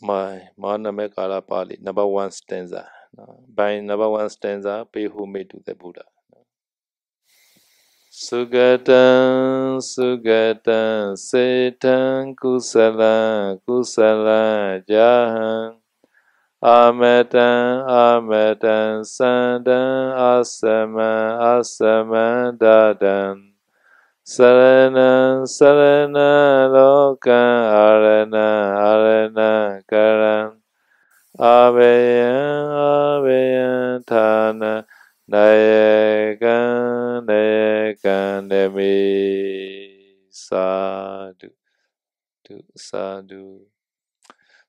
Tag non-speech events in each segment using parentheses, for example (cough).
my Maname Kala Pali, number one stanza. By number one stanza, pay homage to the Buddha. Sugatan, Sugatan, Setan, Kusala, Kusala, Jahan. Amatan, Amatan, Sandan, Asaman, Asaman, Dadan. Sarana Sarana Loka Arana Arana Karan Abhaya Abhaya Thana Nayaka Nayaka Nemi Sadhu Sadhu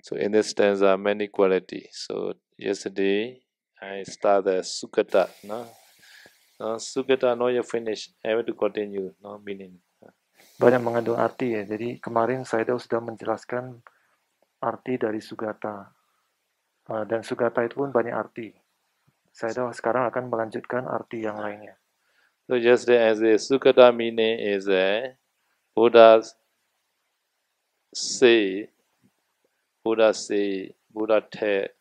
So in this stanza many qualities. So yesterday I started the No? Sugeta sugata no you finish, I want to continue, no meaning. Banyak mengandung arti ya. Jadi kemarin saya sudah menjelaskan arti dari sugata. Eh, dan sugata itu pun banyak arti. Saya sekarang akan melanjutkan arti yang lainnya. So just as a sugata meaning is a Buddha say, Buddha say, Buddha tell,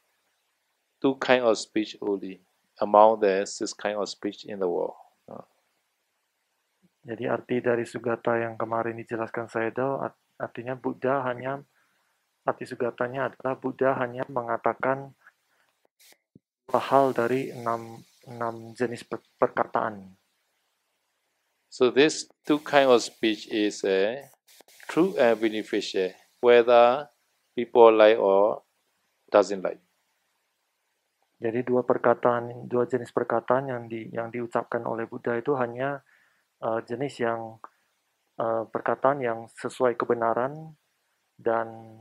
two kind of speech only among this kind of speech in the world. Ah. Jadi arti dari sugata yang kemarin dijelaskan saya itu artinya Buddha hanya arti sugatanya adalah Buddha hanya mengatakan hal dari enam enam jenis per, perkataan. So this two kind of speech is a uh, true and beneficial whether people like or doesn't like. Jadi dua perkataan, dua jenis perkataan yang di yang diucapkan oleh Buddha itu hanya uh, jenis yang uh, perkataan yang sesuai kebenaran dan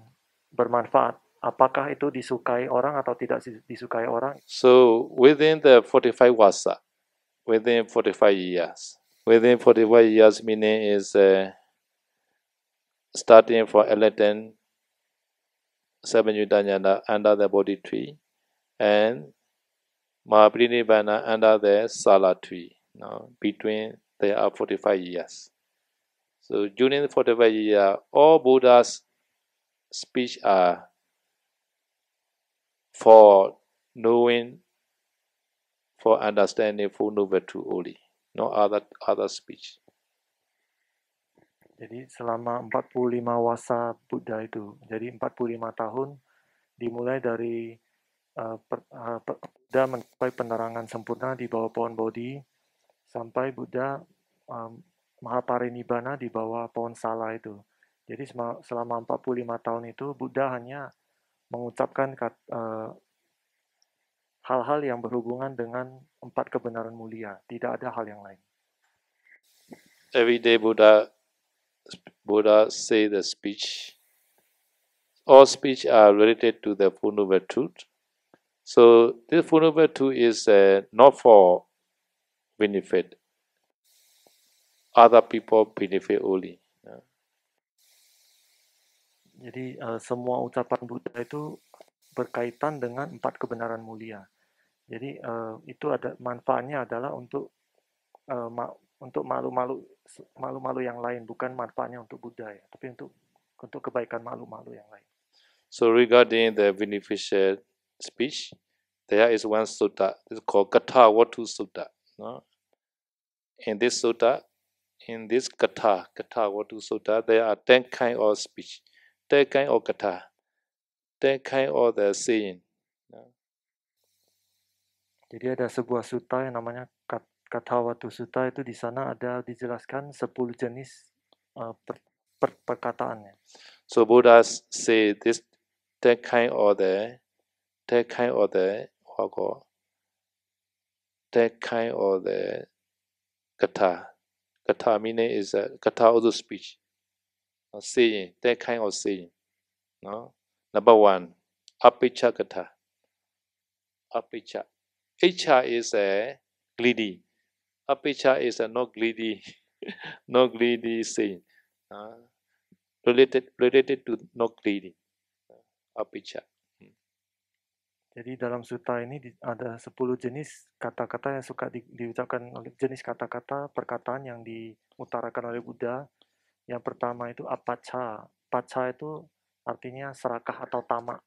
bermanfaat. Apakah itu disukai orang atau tidak disukai orang? So within the 45 wasa, within 45 years, within 45 years meaning is uh, starting for eleven seven Yudanyana under the body tree and Mahaparinibbana under the Sala tree now, between there are 45 years. So during the 45 years, all Buddha's speech are for knowing, for understanding for noble to only, no other other speech. Jadi selama 45 wasa Buddha itu, jadi 45 tahun dimulai dari uh, Buddha mencapai penerangan sempurna di bawah pohon Bodhi sampai Buddha um, Mahaparinibbana di bawah pohon Sala itu. Jadi selama 45 tahun itu Buddha hanya mengucapkan eh, hal-hal yang berhubungan dengan empat kebenaran mulia. Tidak ada hal yang lain. Every day Buddha Buddha say the speech. All speech are related to the fundamental Truth. So this number two is uh, not for benefit. Other people benefit only. Jadi uh, semua ucapan Buddha itu berkaitan dengan empat kebenaran mulia. Jadi uh, itu ada manfaatnya adalah untuk uh, ma untuk malu-malu malu-malu yang lain, bukan manfaatnya untuk Buddha ya, tapi untuk untuk kebaikan malu-malu yang lain. So regarding the beneficial speech, there is one sutta. It's called Katha Watu Sutta. No? In this sutta, in this Katha, Katha Watu Sutta, there are ten kinds of speech, ten kinds of Katha, ten kinds of the saying. No? Jadi ada sebuah sutta yang namanya Katha Watu Sutta itu di sana ada dijelaskan sepuluh jenis uh, per, per, perkataannya. So Buddha say this ten kind of the that kind of the what go that kind of the kata kata meaning is a kata the speech no, saying that kind of saying no number one apicha kata apicha icha is a greedy apicha is a not greedy (laughs) not greedy saying uh, related related to not greedy uh, Jadi dalam suta ini ada 10 jenis kata-kata yang suka di, diucapkan oleh jenis kata-kata perkataan yang diutarakan oleh Buddha. Yang pertama itu apaca. Paca itu artinya serakah atau tamak.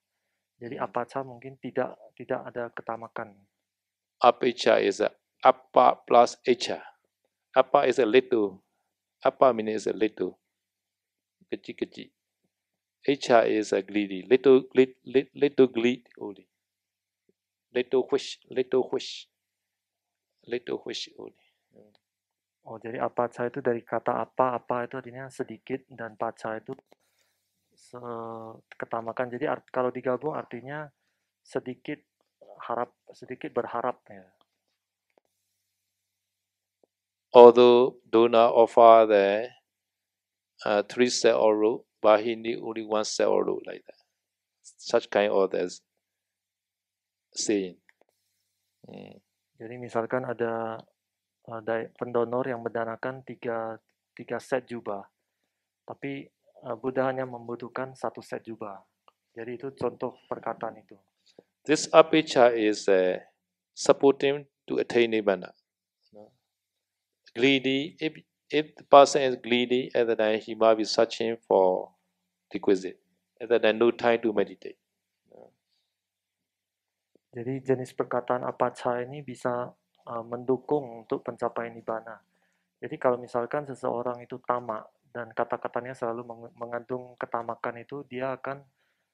Jadi hmm. apaca mungkin tidak tidak ada ketamakan. Apaca is a apa plus echa. Apa is a little. Apa is a little. Kecil-kecil. Echa is a greedy. Little, little, little greed only. Little wish, little wish, little only. Oh, oh, jadi apa cah itu dari kata apa, apa itu artinya sedikit, dan paca itu ketamakan. Jadi art, kalau digabung artinya sedikit harap, sedikit berharap. Ya. Although Dona ofa the uh, three set or root, but he need only one set or root like that. Such kind of as seen. Hmm. Jadi misalkan ada ada pendonor yang mendanakan tiga, tiga set jubah, tapi uh, Buddha hanya membutuhkan satu set jubah. Jadi itu contoh perkataan itu. This apicha is uh, supporting to attain nibbana. Nah. Greedy, if, if the person is greedy, and then he might be searching for requisite, and then no time to meditate. Jadi jenis perkataan apacha ini bisa uh, mendukung untuk pencapaian nibana. Jadi kalau misalkan seseorang itu tamak dan kata-katanya selalu mengandung ketamakan itu, dia akan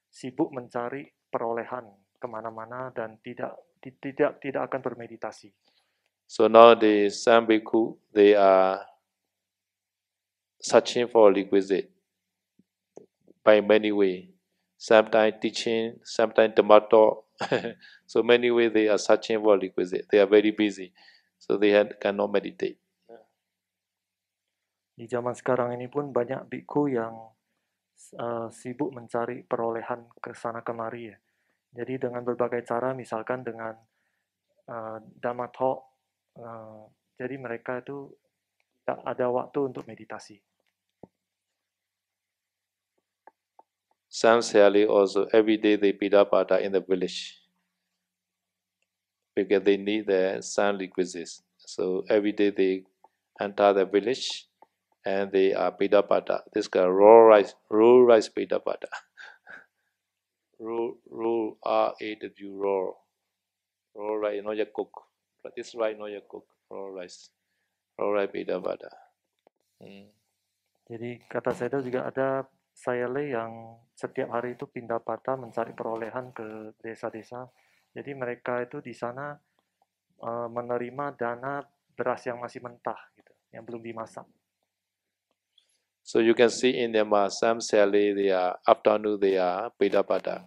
sibuk mencari perolehan kemana-mana dan tidak tidak tidak akan bermeditasi. So now the sambiku they are searching for requisite by many way. Sometimes teaching, sometimes tomato, (laughs) So many ways they are searching for requisite. They are very busy. So they had, cannot meditate. Di zaman sekarang ini pun banyak biku yang uh, sibuk mencari perolehan ke sana kemari ya. Jadi dengan berbagai cara misalkan dengan uh, eh, dhamma talk, uh, eh, jadi mereka itu tak ada waktu untuk meditasi. Samsali also every day they beat up in the village because they need the sun requisites. So every day they enter the village and they are pata. Uh, this guy raw rice, raw rice pata. Uh, (laughs) raw, raw, R-A-W, raw. Raw rice, not ya cook. But this rice, not ya cook. Raw rice. Raw rice Pidapata. pata. Uh, hmm. Jadi kata saya itu juga ada saya le yang setiap hari itu pindah patah mencari perolehan ke desa-desa jadi mereka itu di sana e, menerima dana beras yang masih mentah, gitu, yang belum dimasak. So you can see in the masam Sally, they are afternoon, they are beda pada.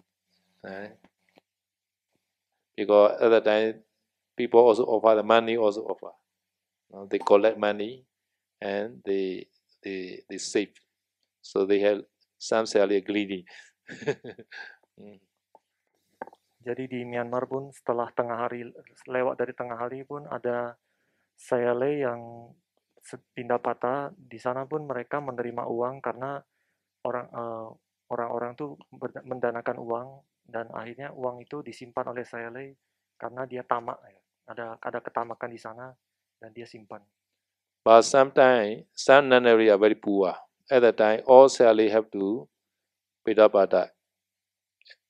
Because other time, people also offer the money, also offer. Now they collect money and they they they save. So they have some Sally greedy. (laughs) mm. Jadi di Myanmar pun setelah tengah hari, lewat dari tengah hari pun ada Sayale yang pindah patah. Di sana pun mereka menerima uang karena orang uh, orang-orang tuh mendanakan uang dan akhirnya uang itu disimpan oleh Sayale karena dia tamak. Ya. Ada ada ketamakan di sana dan dia simpan. But sometimes some nunnery are very poor. At that time, all Sayale have to pindah patah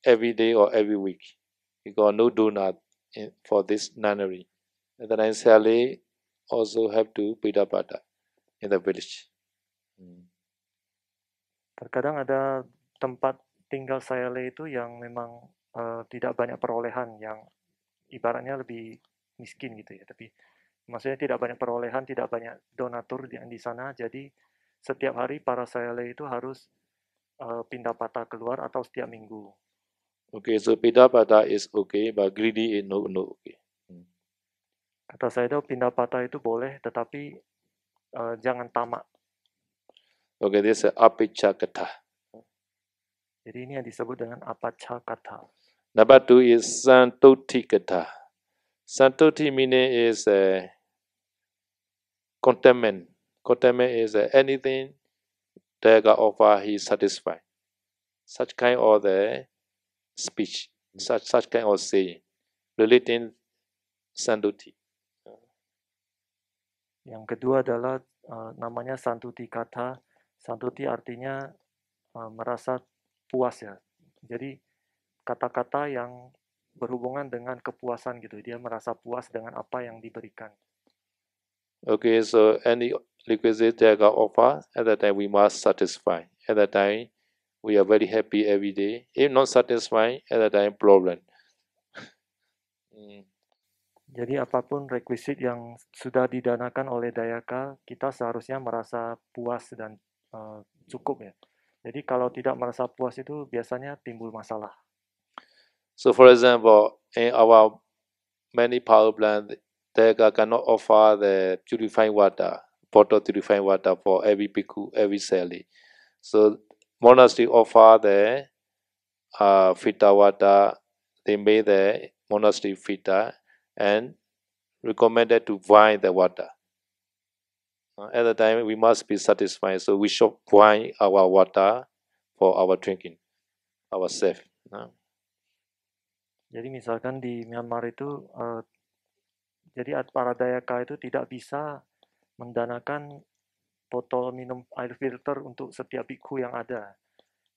every day or every week he got no donut eh, for this nunnery. And then Sally also have to up at in the village. Hmm. Terkadang ada tempat tinggal le itu yang memang uh, tidak banyak perolehan, yang ibaratnya lebih miskin gitu ya. Tapi maksudnya tidak banyak perolehan, tidak banyak donatur di, di sana. Jadi setiap hari para le itu harus uh, pindah patah keluar atau setiap minggu Okay, so pindah patah is okay, but greedy is no, no okay. Hmm. Kata saya itu patah itu boleh, tetapi uh, jangan tamak. Okay, this is apicca Katha. Jadi ini yang disebut dengan apicca Katha. Number two is Santoti Katha. Santoti meaning is a eh, contentment. Contentment is a eh, anything that God offer, he satisfied. Such kind of the speech, such, such kind of saying, relating sanduti. Yang kedua adalah uh, namanya santuti kata. Santuti artinya uh, merasa puas ya. Jadi kata-kata yang berhubungan dengan kepuasan gitu. Dia merasa puas dengan apa yang diberikan. Okay, so any requisite that God offer, at that time we must satisfy. At that time we are very happy every day. If not satisfied, at the time problem. (laughs) Hmm. Jadi apapun requisit yang sudah didanakan oleh Dayaka, kita seharusnya merasa puas dan uh, cukup ya. Jadi kalau tidak merasa puas itu biasanya timbul masalah. So for example, in our many power plant, Dayaka cannot offer the purifying water, bottle purifying water for every piku, every sally. So monastery offer the uh, Fita water. They made the monastery Fita and recommended to wine the water. Uh, at the time, we must be satisfied, so we should wine our water for our drinking, ourselves. Nah. Uh. Jadi misalkan di Myanmar itu, uh, jadi para dayaka itu tidak bisa mendanakan botol minum air filter untuk setiap biku yang ada.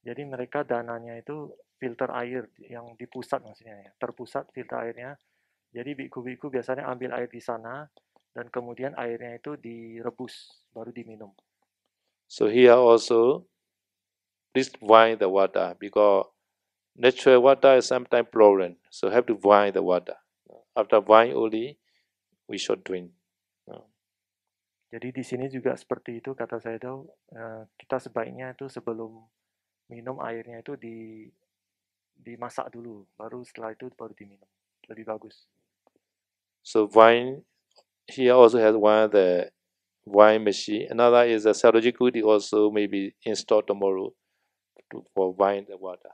Jadi mereka dananya itu filter air yang di pusat maksudnya ya, terpusat filter airnya. Jadi biku-biku biasanya ambil air di sana dan kemudian airnya itu direbus baru diminum. So here also please wine the water because natural water is sometimes problem. So have to wine the water. After wine only we should drink. Jadi di sini juga seperti itu kata saya itu kita sebaiknya itu sebelum minum airnya itu di dimasak dulu, baru setelah itu baru diminum. Lebih bagus. So wine here also has one the wine machine. Another is a Sarojikudi also maybe installed tomorrow to, for wine the water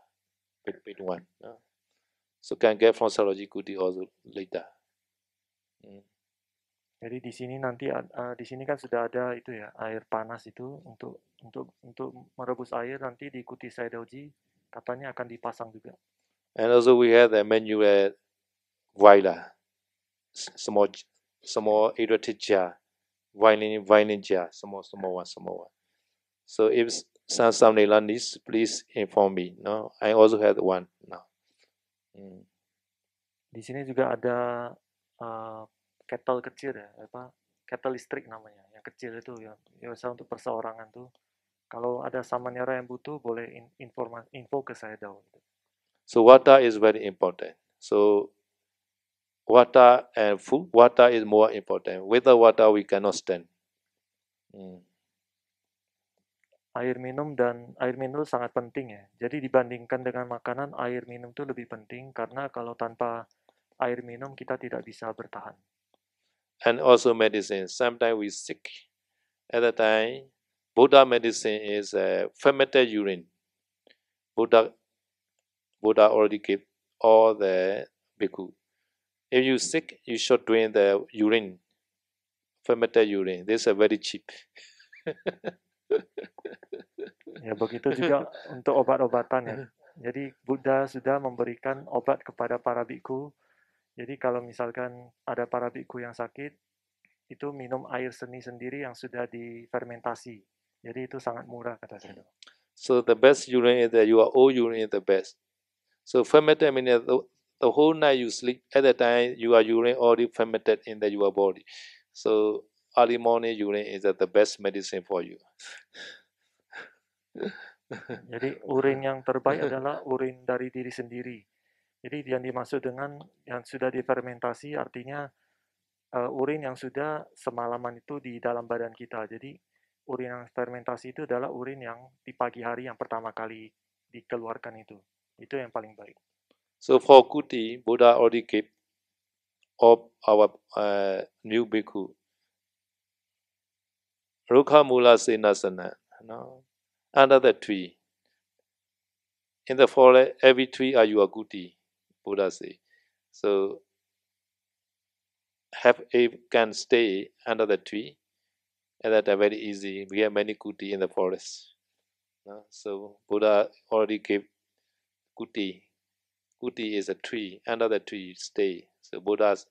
between one. Yeah. So can get from Sarojikudi also later. Mm. Jadi di sini nanti uh, di sini kan sudah ada itu ya air panas itu untuk untuk untuk merebus air nanti diikuti saidoji katanya akan dipasang juga. And also we have the menu at Vaila, semua semua Iratija, wine Vailinja, semua semua semua. So if some somebody learn this, please inform me. No, I also have one. now. Hmm. Di sini juga ada uh, kettle kecil ya apa kettle listrik namanya yang kecil itu ya, biasa untuk perseorangan tuh kalau ada samanera yang butuh boleh in, informa, info ke saya daun so water is very important so water and food water is more important without water we cannot stand hmm. air minum dan air minum sangat penting ya jadi dibandingkan dengan makanan air minum itu lebih penting karena kalau tanpa air minum kita tidak bisa bertahan and also medicine. Sometimes we sick. At that time, Buddha medicine is uh, fermented urine. Buddha, Buddha already gave all the bhikkhu. If you sick, you should drink the urine, fermented urine. This is very cheap. (laughs) ya begitu juga untuk obat-obatan ya. (laughs) Jadi Buddha sudah memberikan obat kepada para bhikkhu Jadi kalau misalkan ada para biku yang sakit, itu minum air seni sendiri yang sudah difermentasi. Jadi itu sangat murah kata saya. So the best urine is that you are all urine is the best. So fermented I the, the whole night you sleep at the time you are urine already fermented in the, your body. So early morning urine is the best medicine for you. Jadi urin yang terbaik (laughs) adalah urin dari diri sendiri. Jadi yang dimaksud dengan yang sudah difermentasi artinya uh, urin yang sudah semalaman itu di dalam badan kita. Jadi urin yang fermentasi itu adalah urin yang di pagi hari yang pertama kali dikeluarkan itu. Itu yang paling baik. So for Kuti, Buddha already gave of our uh, new bhikkhu. Rukha Mula Senasana, you know, under the tree. In the forest, every tree are your Kuti. say, So have a can stay under the tree and that are very easy. We have many kuti in the forest. so Buddha already gave kuti. Kuti is a tree, under the tree stay. So Buddha's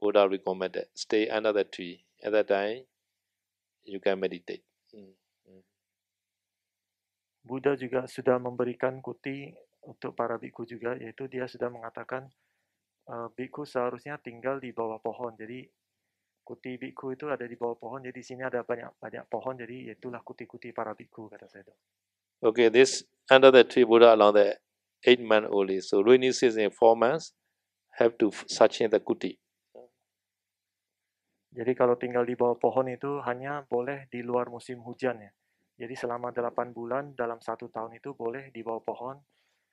Buddha recommended stay under the tree. At that time you can meditate. Mm, mm. Buddha juga sudah memberikan kuti untuk para biku juga, yaitu dia sudah mengatakan uh, eh, biku seharusnya tinggal di bawah pohon. Jadi kuti biku itu ada di bawah pohon, jadi di sini ada banyak banyak pohon, jadi itulah kuti-kuti para biku kata saya itu. Okay, this under the tree Buddha along the eight man only. So Ruinishes in four months have to search in the kuti. Jadi kalau tinggal di bawah pohon itu hanya boleh di luar musim hujan ya. Jadi selama delapan bulan dalam satu tahun itu boleh di bawah pohon,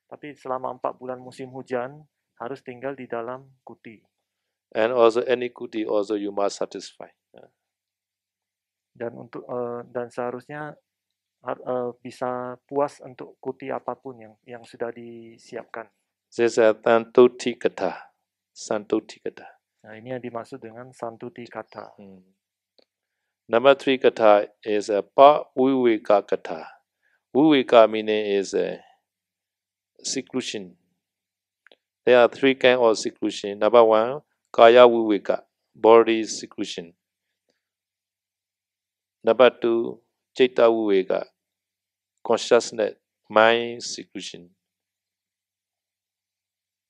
tapi selama empat bulan musim hujan harus tinggal di dalam kuti. And also any kuti also you must satisfy. Ya. Dan untuk uh, dan seharusnya uh, bisa puas untuk kuti apapun yang yang sudah disiapkan. santuti kata, santuti kata. Nah ini yang dimaksud dengan santuti kata. Hmm. Number three kata is a pa uwika kata. Uwika meaning is a seclusion. There are three kinds of seclusion. Number one, kaya viveka, body seclusion. Number two, Chaita Viveka, consciousness, mind seclusion.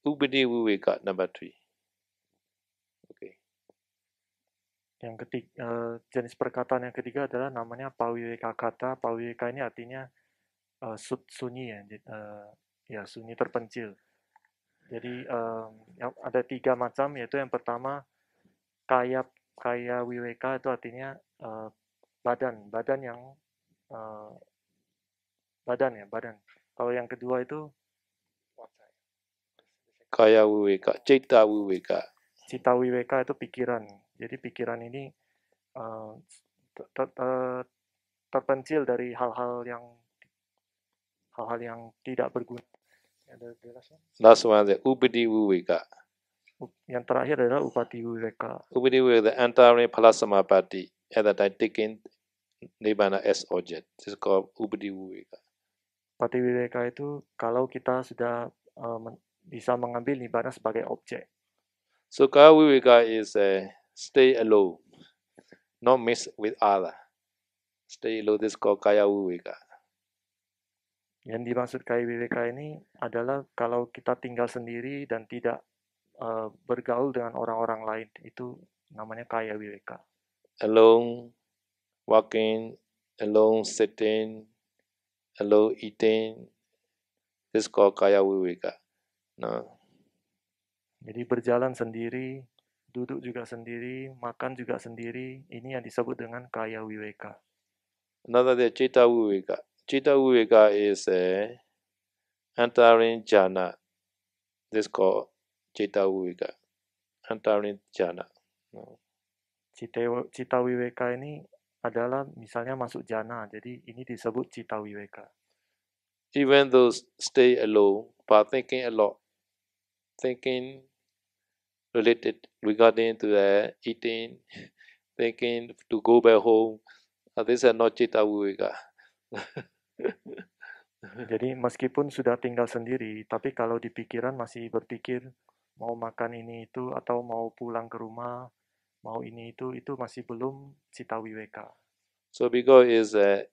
Ubedi Viveka, number three. Oke. Yang ketiga, eh, jenis perkataan yang ketiga adalah namanya Pawiweka kata. Pawiweka ini artinya uh, sunyi ya, uh, ya sunyi terpencil. Jadi um, ada tiga macam yaitu yang pertama kaya kaya wiweka itu artinya uh, badan badan yang uh, badan ya badan. Kalau yang kedua itu kaya wiweka, cita wiweka. Cita wiweka itu pikiran. Jadi pikiran ini uh, terpencil dari hal-hal yang hal-hal yang tidak berguna ada jelasnya? Kan? Last one the Ubedi wuweka. Yang terakhir adalah Upati Wiweka. Ubedi Wiweka, antaranya Palasamapati. At that time taking Nibbana as object. This is called Ubedi Wiweka. Upati wuweka itu kalau kita sudah um, bisa mengambil Nibbana sebagai objek. So Kaya wuweka is a stay alone, not mix with other. Stay alone, this is called Kaya Wiweka. Yang dimaksud KIWWK ini adalah kalau kita tinggal sendiri dan tidak uh, bergaul dengan orang-orang lain, itu namanya KIWWK. Alone, walking, alone sitting, alone eating, this called Kaya No. Jadi berjalan sendiri, duduk juga sendiri, makan juga sendiri, ini yang disebut dengan Kaya Viveka. Another the cita Viveka. Chitta Viveka is a entering jhana. This called Chitta Viveka. Entering jhana. Chitta, Cita Viveka ini adalah misalnya masuk jana, jadi ini disebut cita Viveka. Even those stay alone, but thinking a lot, thinking related regarding to the eating, thinking to go back home, uh, are not cita Viveka. (laughs) Jadi meskipun sudah tinggal sendiri, tapi kalau di pikiran masih berpikir mau makan ini itu atau mau pulang ke rumah, mau ini itu itu masih belum cita wiweka. So Bigo is a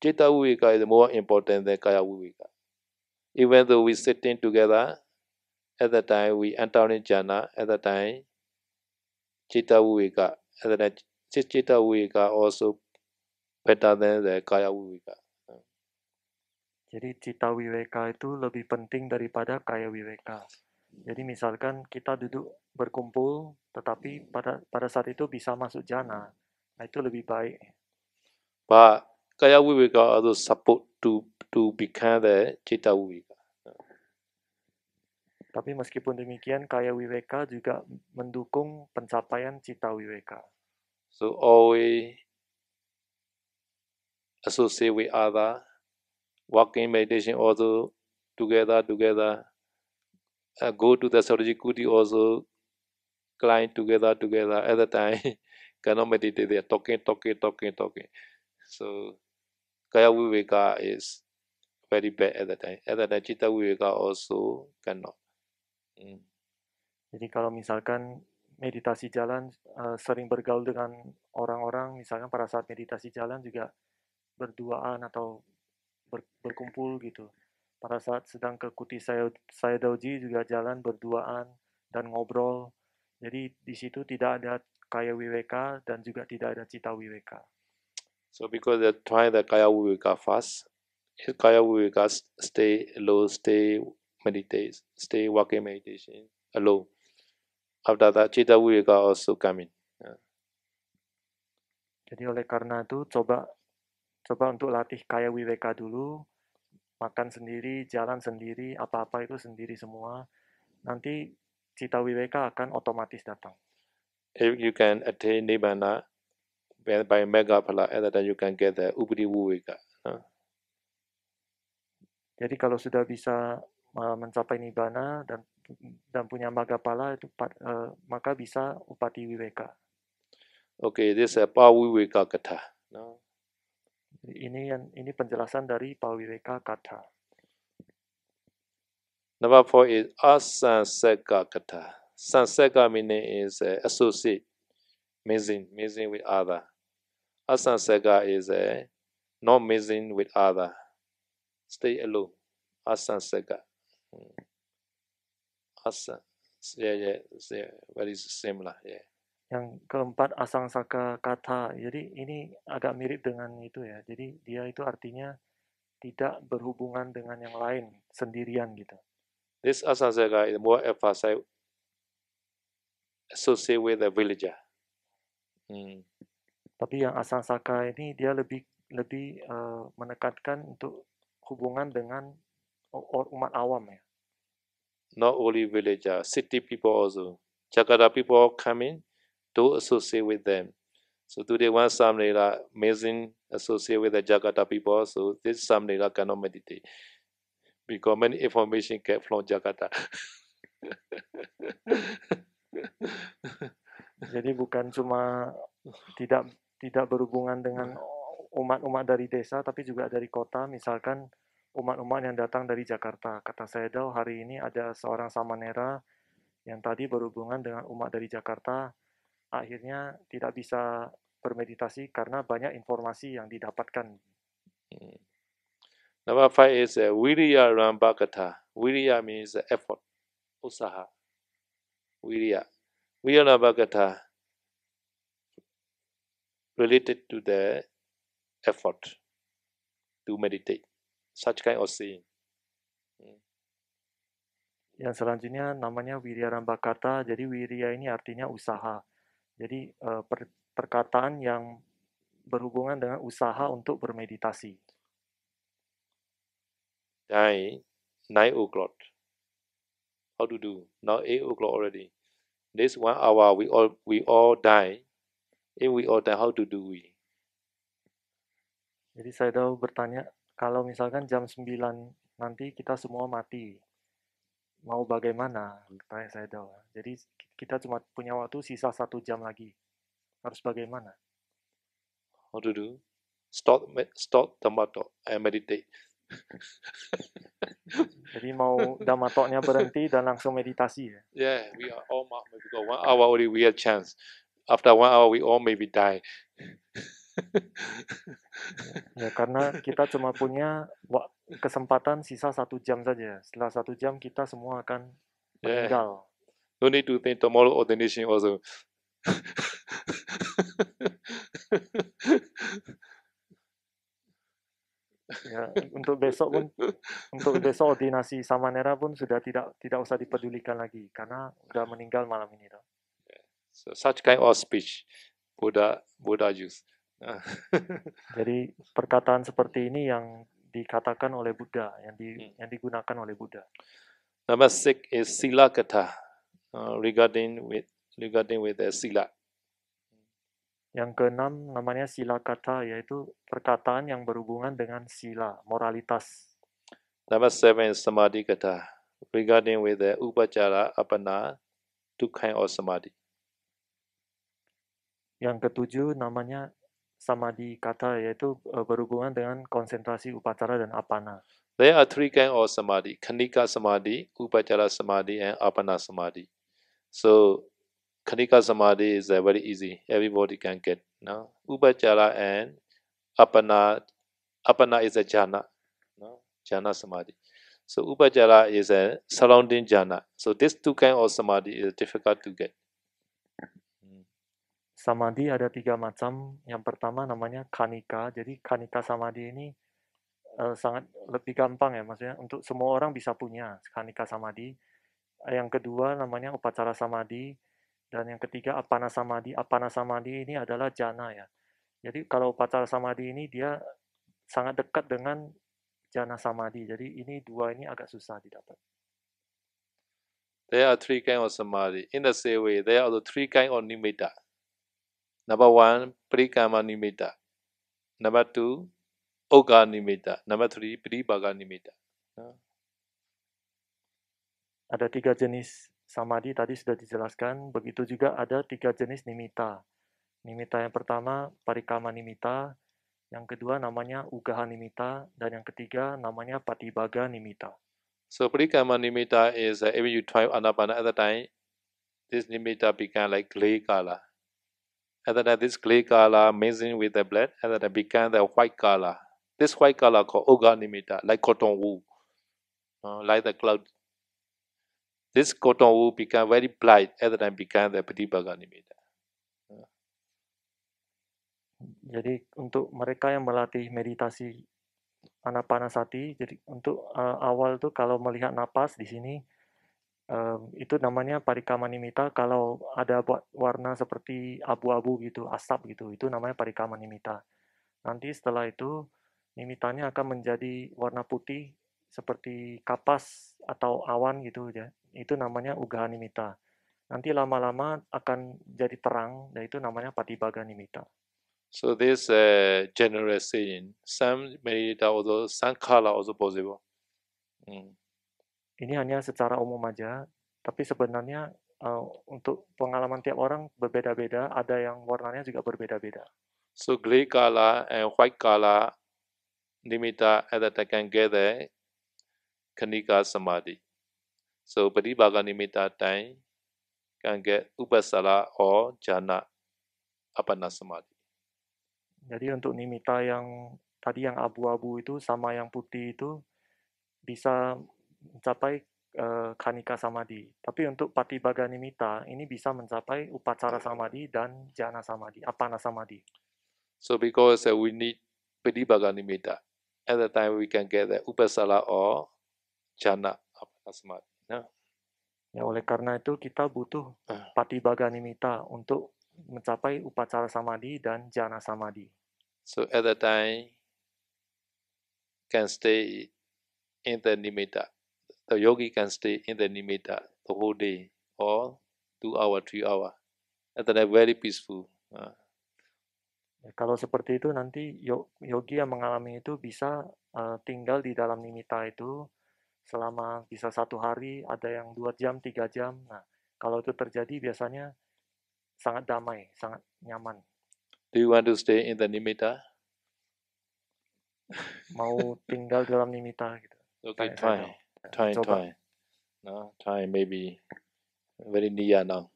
cita wiweka is more important than Kaya wiweka. Even though we sitting together, at the time we enter in jhana, at the time cita wiweka at the time cita wiweka also peta de, kaya wiweka. Jadi cita wiweka itu lebih penting daripada kaya wiweka. Jadi misalkan kita duduk berkumpul, tetapi pada pada saat itu bisa masuk jana, nah itu lebih baik. Pak kaya wiweka itu support to to become the cita wiweka. Tapi meskipun demikian, kaya wiweka juga mendukung pencapaian cita wiweka. So always associate with other, walking meditation also together, together, uh, go to the kuti also, climb together, together. At the time, (laughs) cannot meditate, they are talking, talking, talking, talking. So, Kaya Viveka is very bad at the time. At the time, Chitta Viveka also cannot. Mm. Jadi kalau misalkan meditasi jalan uh, sering bergaul dengan orang-orang, misalkan pada saat meditasi jalan juga berduaan atau ber, berkumpul gitu. Pada saat sedang ke Kuti Sayadauji juga jalan berduaan dan ngobrol. Jadi di situ tidak ada kaya Wiweka dan juga tidak ada cita Wiweka. So because they try the kaya Wiweka fast, kaya Wiweka stay low, stay meditate, stay walking meditation alone. After that, cita Wiweka also coming. Jadi oleh karena itu coba coba untuk latih kayak WWK dulu, makan sendiri, jalan sendiri, apa-apa itu sendiri semua. Nanti cita WWK akan otomatis datang. If you can attain Nibbana by mega pala and then you can get the Upadi WWK Huh? Jadi kalau sudah bisa uh, mencapai Nibbana dan dan punya Magapala, itu, uh, maka bisa Upati WWK Okay, this is Upadi Viveka Katha. No? Ini yang ini penjelasan dari Pak Viveka Number four is asanseka katha. Sanseka meaning is uh, associate, mixing, mixing with other. Asanseka is uh, not mixing with other. Stay alone. Asanseka. Hmm. Asan. Yeah, yeah, yeah. Very similar. Yeah. Yang keempat, asang saka kata. Jadi ini agak mirip dengan itu ya. Jadi dia itu artinya tidak berhubungan dengan yang lain, sendirian gitu. This asang saka is more emphasize associate with the villager. Hmm. Tapi yang asang saka ini dia lebih lebih uh, menekankan untuk hubungan dengan umat awam ya. Not only villager, city people also. Jakarta people coming to associate with them. So today one Samlila amazing associate with the Jakarta people, so this Samlila cannot meditate because many information get from Jakarta. (laughs) Jadi bukan cuma tidak tidak berhubungan dengan umat-umat dari desa, tapi juga dari kota, misalkan umat-umat yang datang dari Jakarta. Kata saya Dao, hari ini ada seorang Samanera yang tadi berhubungan dengan umat dari Jakarta, akhirnya tidak bisa bermeditasi karena banyak informasi yang didapatkan. Hmm. Number five is uh, Wirya Rambakata. Wiriya means effort, usaha. Wirya. Wirya Rambakata related to the effort to meditate. Such kind of seeing. Hmm. Yang selanjutnya namanya Wiriya Rambakata. Jadi Wirya ini artinya usaha. Jadi uh, per, perkataan yang berhubungan dengan usaha untuk bermeditasi. Dai, nine o'clock. How to do? Now eight o'clock already. This one hour we all we all die. If we all die, how to do we? Jadi saya tahu bertanya, kalau misalkan jam 9 nanti kita semua mati, mau bagaimana tanya saya doa jadi kita cuma punya waktu sisa satu jam lagi harus bagaimana how to do stop stop tamato I eh, meditate (laughs) jadi mau damatoknya berhenti dan langsung meditasi ya. Yeah, we are all maybe go one hour only we have chance. After one hour we all maybe die. (laughs) (laughs) ya, karena kita cuma punya kesempatan sisa satu jam saja. Setelah satu jam kita semua akan ya. meninggal. Yeah. No need to think tomorrow or also. ya, untuk besok pun untuk besok ordinasi samanera pun sudah tidak tidak usah dipedulikan lagi karena sudah meninggal malam ini. Yeah. So, such kind of speech Buddha Buddha use. Ah. (laughs) Jadi perkataan seperti ini yang dikatakan oleh Buddha, yang di, hmm. yang digunakan oleh Buddha. Number six is sila kata uh, regarding with regarding with the sila. Yang keenam namanya sila kata yaitu perkataan yang berhubungan dengan sila, moralitas. Number seven is samadhi kata regarding with the upacara apana two kind of samadhi. Yang ketujuh namanya samadhi kata yaitu e, berhubungan dengan konsentrasi upacara dan apana. There are three kinds of samadhi: kanika samadhi, upacara samadhi, and apana samadhi. So, kanika samadhi is very easy; everybody can get. No? upacara and apana, apana is a jhana, no? jhana samadhi. So, upacara is a surrounding jhana. So, these two kinds of samadhi is difficult to get. Samadhi ada tiga macam. Yang pertama namanya kanika. Jadi kanika samadhi ini uh, sangat lebih gampang ya maksudnya untuk semua orang bisa punya kanika samadhi. Yang kedua namanya upacara samadhi dan yang ketiga apana samadhi. Apana samadhi ini adalah jana ya. Jadi kalau upacara samadhi ini dia sangat dekat dengan jana samadhi. Jadi ini dua ini agak susah didapat. There are three kinds of samadhi. In the same way, there are the three kinds of nimitta. Number one, prikama nimitta. Number two, oga nimitta. Number three, Pribaga nimitta. Ada tiga jenis samadhi tadi sudah dijelaskan. Begitu juga ada tiga jenis nimita. Nimita yang pertama, parikama nimitta. Yang kedua namanya ugaha nimitta. Dan yang ketiga namanya patibaga nimitta. So parikama nimitta is uh, even you try anapana at the time, this nimitta become like clay color and then this clay color mixing with the blood, and then it became the white color. This white color called oganimita, like cotton wool, uh, like the cloud. This cotton wool became very bright, and then became the pratibhaganimita. Uh. Jadi untuk mereka yang melatih meditasi anapanasati, jadi untuk uh, awal tuh kalau melihat napas di sini Um, itu namanya parikamanimita kalau ada warna seperti abu-abu gitu, asap gitu, itu namanya parikamanimita. Nanti setelah itu nimitanya akan menjadi warna putih seperti kapas atau awan gitu ya. Itu namanya ugaha nimita. Nanti lama-lama akan jadi terang dan itu namanya patibaga nimita. So this uh, saying some may also, some color also possible. Mm ini hanya secara umum aja, tapi sebenarnya uh, untuk pengalaman tiap orang berbeda-beda, ada yang warnanya juga berbeda-beda. So gray color and white color nimitta can gather kanika samadhi. So baga nimitta time can get upasala or jana apana samadhi. Jadi untuk nimita yang tadi yang abu-abu itu sama yang putih itu bisa mencapai uh, kanika samadhi. Tapi untuk pati baganimita ini bisa mencapai upacara samadi dan jana samadi apana samadhi. So because eh, we need pati baganimita, at the time we can get the eh, upasala or jana apana samadhi. No? Ya. ya oleh karena itu kita butuh ah. pati baganimita untuk mencapai upacara samadi dan jana samadi So at the time can stay in the nimitta the yogi can stay in the nimitta the whole day or two hour, three hour, and then very peaceful. Uh. Ya, kalau seperti itu nanti yogi yang mengalami itu bisa uh, tinggal di dalam nimitta itu selama bisa satu hari, ada yang dua jam, tiga jam. Nah, kalau itu terjadi biasanya sangat damai, sangat nyaman. Do you want to stay in the nimitta? Mau tinggal dalam nimitta gitu. Okay, try. Thai Coba. Thai no Thai maybe very near now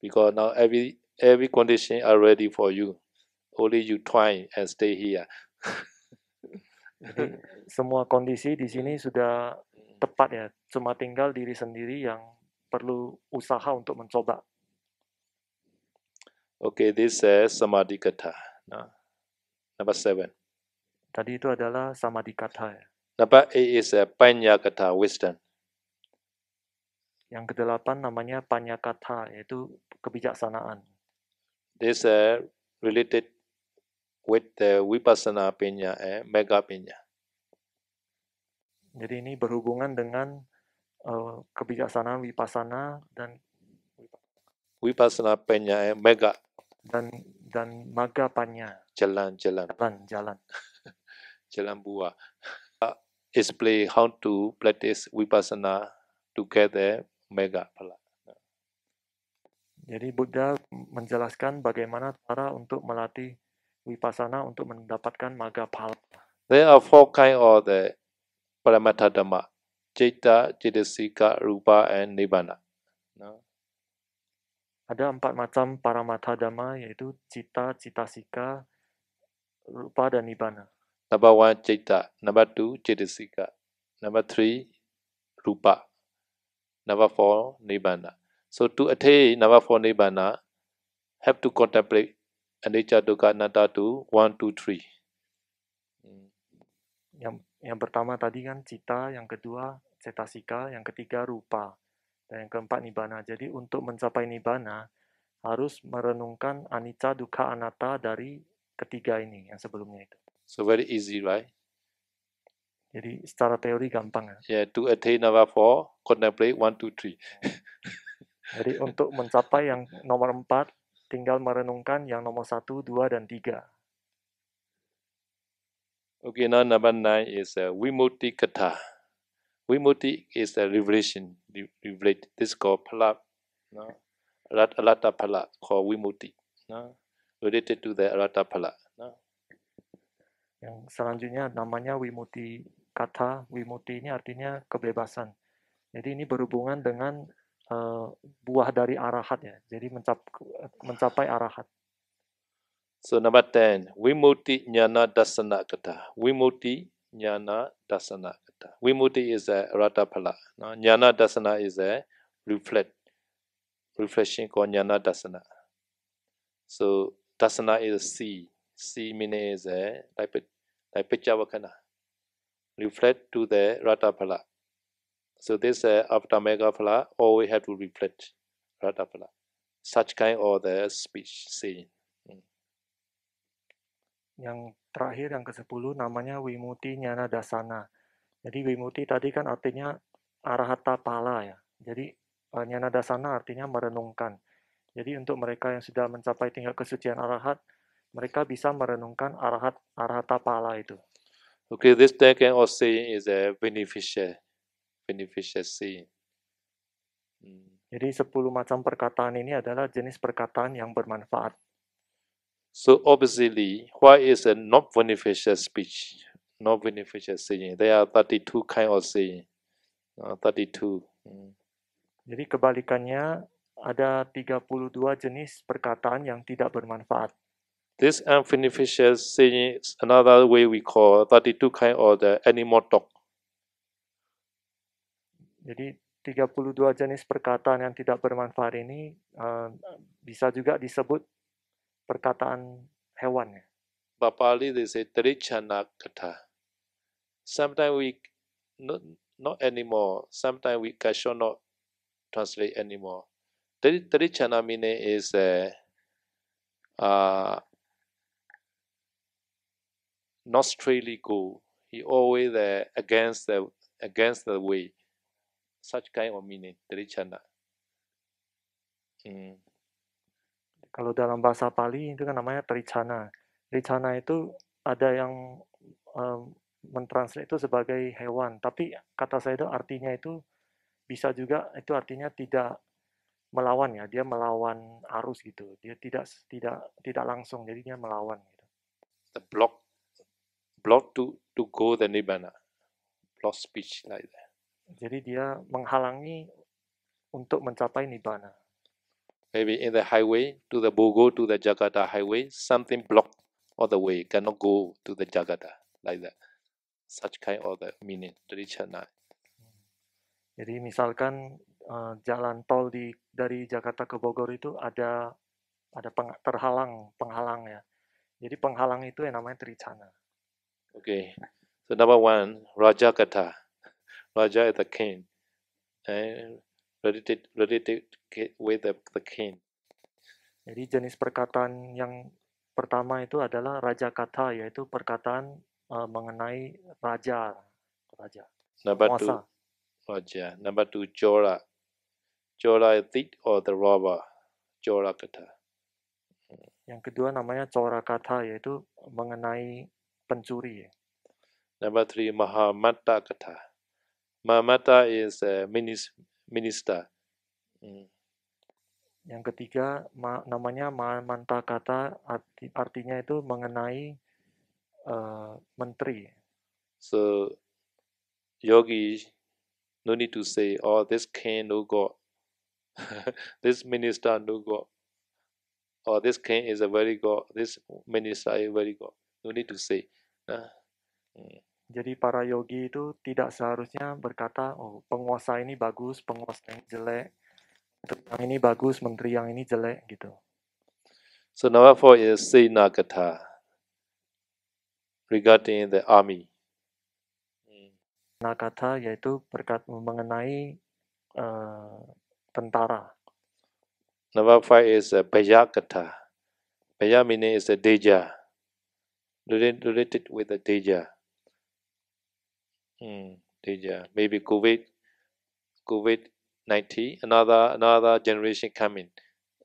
because now every every condition are ready for you only you try and stay here semua kondisi di sini sudah tepat ya cuma tinggal diri sendiri yang perlu usaha untuk mencoba Okay, this is samadhi katha. Nah, number seven. Tadi itu adalah samadhi katha. Ya. Number eight is uh, Panyakatha, wisdom. Yang kedelapan namanya Panyakatha, yaitu kebijaksanaan. This uh, related with the Vipassana Pinya eh, Mega Pinya. Jadi ini berhubungan dengan uh, kebijaksanaan Vipassana dan Vipassana Pinya eh, Mega dan dan Maga Panya. Jalan-jalan. Jalan-jalan. (laughs) jalan buah explain how to practice vipassana together mega pala. Jadi Buddha menjelaskan bagaimana cara untuk melatih vipassana untuk mendapatkan maga pala. There are four kind of the paramattha dhamma: citta, rupa, and nibbana. No? Ada empat macam paramatadama dhamma yaitu cita, citasika, rupa, dan nibbana. Number one, Chaita. Number two, Chaitasica. Number three, Rupa. Number four, Nibbana. So to attain number four Nibbana, have to contemplate anicca dukkha anatta to one, two, three. Hmm. Yang yang pertama tadi kan cita, yang kedua cetasika, yang ketiga rupa, dan yang keempat nibbana. Jadi untuk mencapai nibbana harus merenungkan anicca, dukkha, anatta dari ketiga ini yang sebelumnya itu. So very easy, right? Jadi secara teori gampang ya. Yeah, to attain number four, contemplate one, two, three. (laughs) Jadi untuk mencapai yang nomor empat, tinggal merenungkan yang nomor satu, dua, dan tiga. Okay, now number nine is uh, a Vimutti Kata. Vimutti is the revelation. Revelate. This is called Palap. No? Alatapala, called Vimutti. No? Related to the Alatapala. Yang selanjutnya namanya wimuti kata. Wimuti ini artinya kebebasan. Jadi ini berhubungan dengan uh, buah dari arahat ya. Jadi mencap, mencapai arahat. So number ten wimuti nyana Dasana Kata. wimuti nyana Dasana Kata. wimuti is a rata pala nyana Dasana is a reflect, reflection called nyana Dasana. So Dasana is see. Siminese Naipajavatana reflect to the Rata Phala. So this uh, after Mega Phala, we have to reflect Rata Phala. Such kind of the speech, saying. Hmm. Yang terakhir, yang ke-10 namanya Wimuti Nyana Dasana. Jadi Wimuti tadi kan artinya arahata pala ya. Jadi uh, eh, Nyana Dasana artinya merenungkan. Jadi untuk mereka yang sudah mencapai tingkat kesucian arahat, mereka bisa merenungkan arahat arhata pala itu. Okay, this Dagen or saying is a beneficial, beneficial saying. Hmm. Jadi sepuluh macam perkataan ini adalah jenis perkataan yang bermanfaat. So obviously, why is a not beneficial speech? Not beneficial saying. There are 32 kind of saying. Uh, 32. Hmm. Jadi kebalikannya ada 32 jenis perkataan yang tidak bermanfaat. This unfinished Fisher is another way we call 32 kind of the animal talk. Jadi 32 jenis perkataan yang tidak bermanfaat ini uh, bisa juga disebut perkataan hewan ya. Bapali they say terichana kata. Sometimes we not, not anymore. Sometimes we casual not translate anymore. Terichana meaning is a eh, uh, not strictly good. He always uh, against the against the way. Such kind of meaning dari Hmm. Kalau dalam bahasa Pali itu kan namanya Trichana. Trichana itu ada yang um, mentranslate itu sebagai hewan, tapi kata saya itu artinya itu bisa juga itu artinya tidak melawan ya dia melawan arus gitu dia tidak tidak tidak langsung jadinya melawan gitu the block block to to go the nibbana block speech like that jadi dia menghalangi untuk mencapai nibbana maybe in the highway to the bogo to the jakarta highway something blocked all the way cannot go to the jakarta like that such kind of the meaning traditional jadi misalkan uh, jalan tol di dari Jakarta ke Bogor itu ada ada peng, terhalang penghalang ya. Jadi penghalang itu yang namanya tricana. Okay. So number one, Raja Katha. Raja is the king. related, related with the, the king. Jadi jenis perkataan yang pertama itu adalah Raja Katha, yaitu perkataan uh, mengenai raja. Raja. Number Penguasa. two, Raja. Number two, Jora. Jora is thief or the robber. Jora Katha. Yang kedua namanya Chora Katha, yaitu mengenai pencuri. Number three, Mahamata kata. Mahamata is a minister. Hmm. Yang ketiga, ma, namanya Mahamata Kata, arti, artinya itu mengenai uh, menteri. So, yogi, no need to say, oh, this king no god, (laughs) this minister no god, or oh, this king is a very god, this minister is a very god. No need to say. Iya. jadi para yogi itu tidak seharusnya berkata, oh penguasa ini bagus, penguasa ini jelek, menteri yang ini bagus, menteri yang ini jelek gitu. So number four is Sinagata regarding the army. Hmm. Nagata yaitu berkat mengenai eh, tentara. Number five is uh, Bayakata. Baya meaning is the danger related with the Teja. Hmm, Teja. Maybe COVID, COVID ninety. Another another generation coming.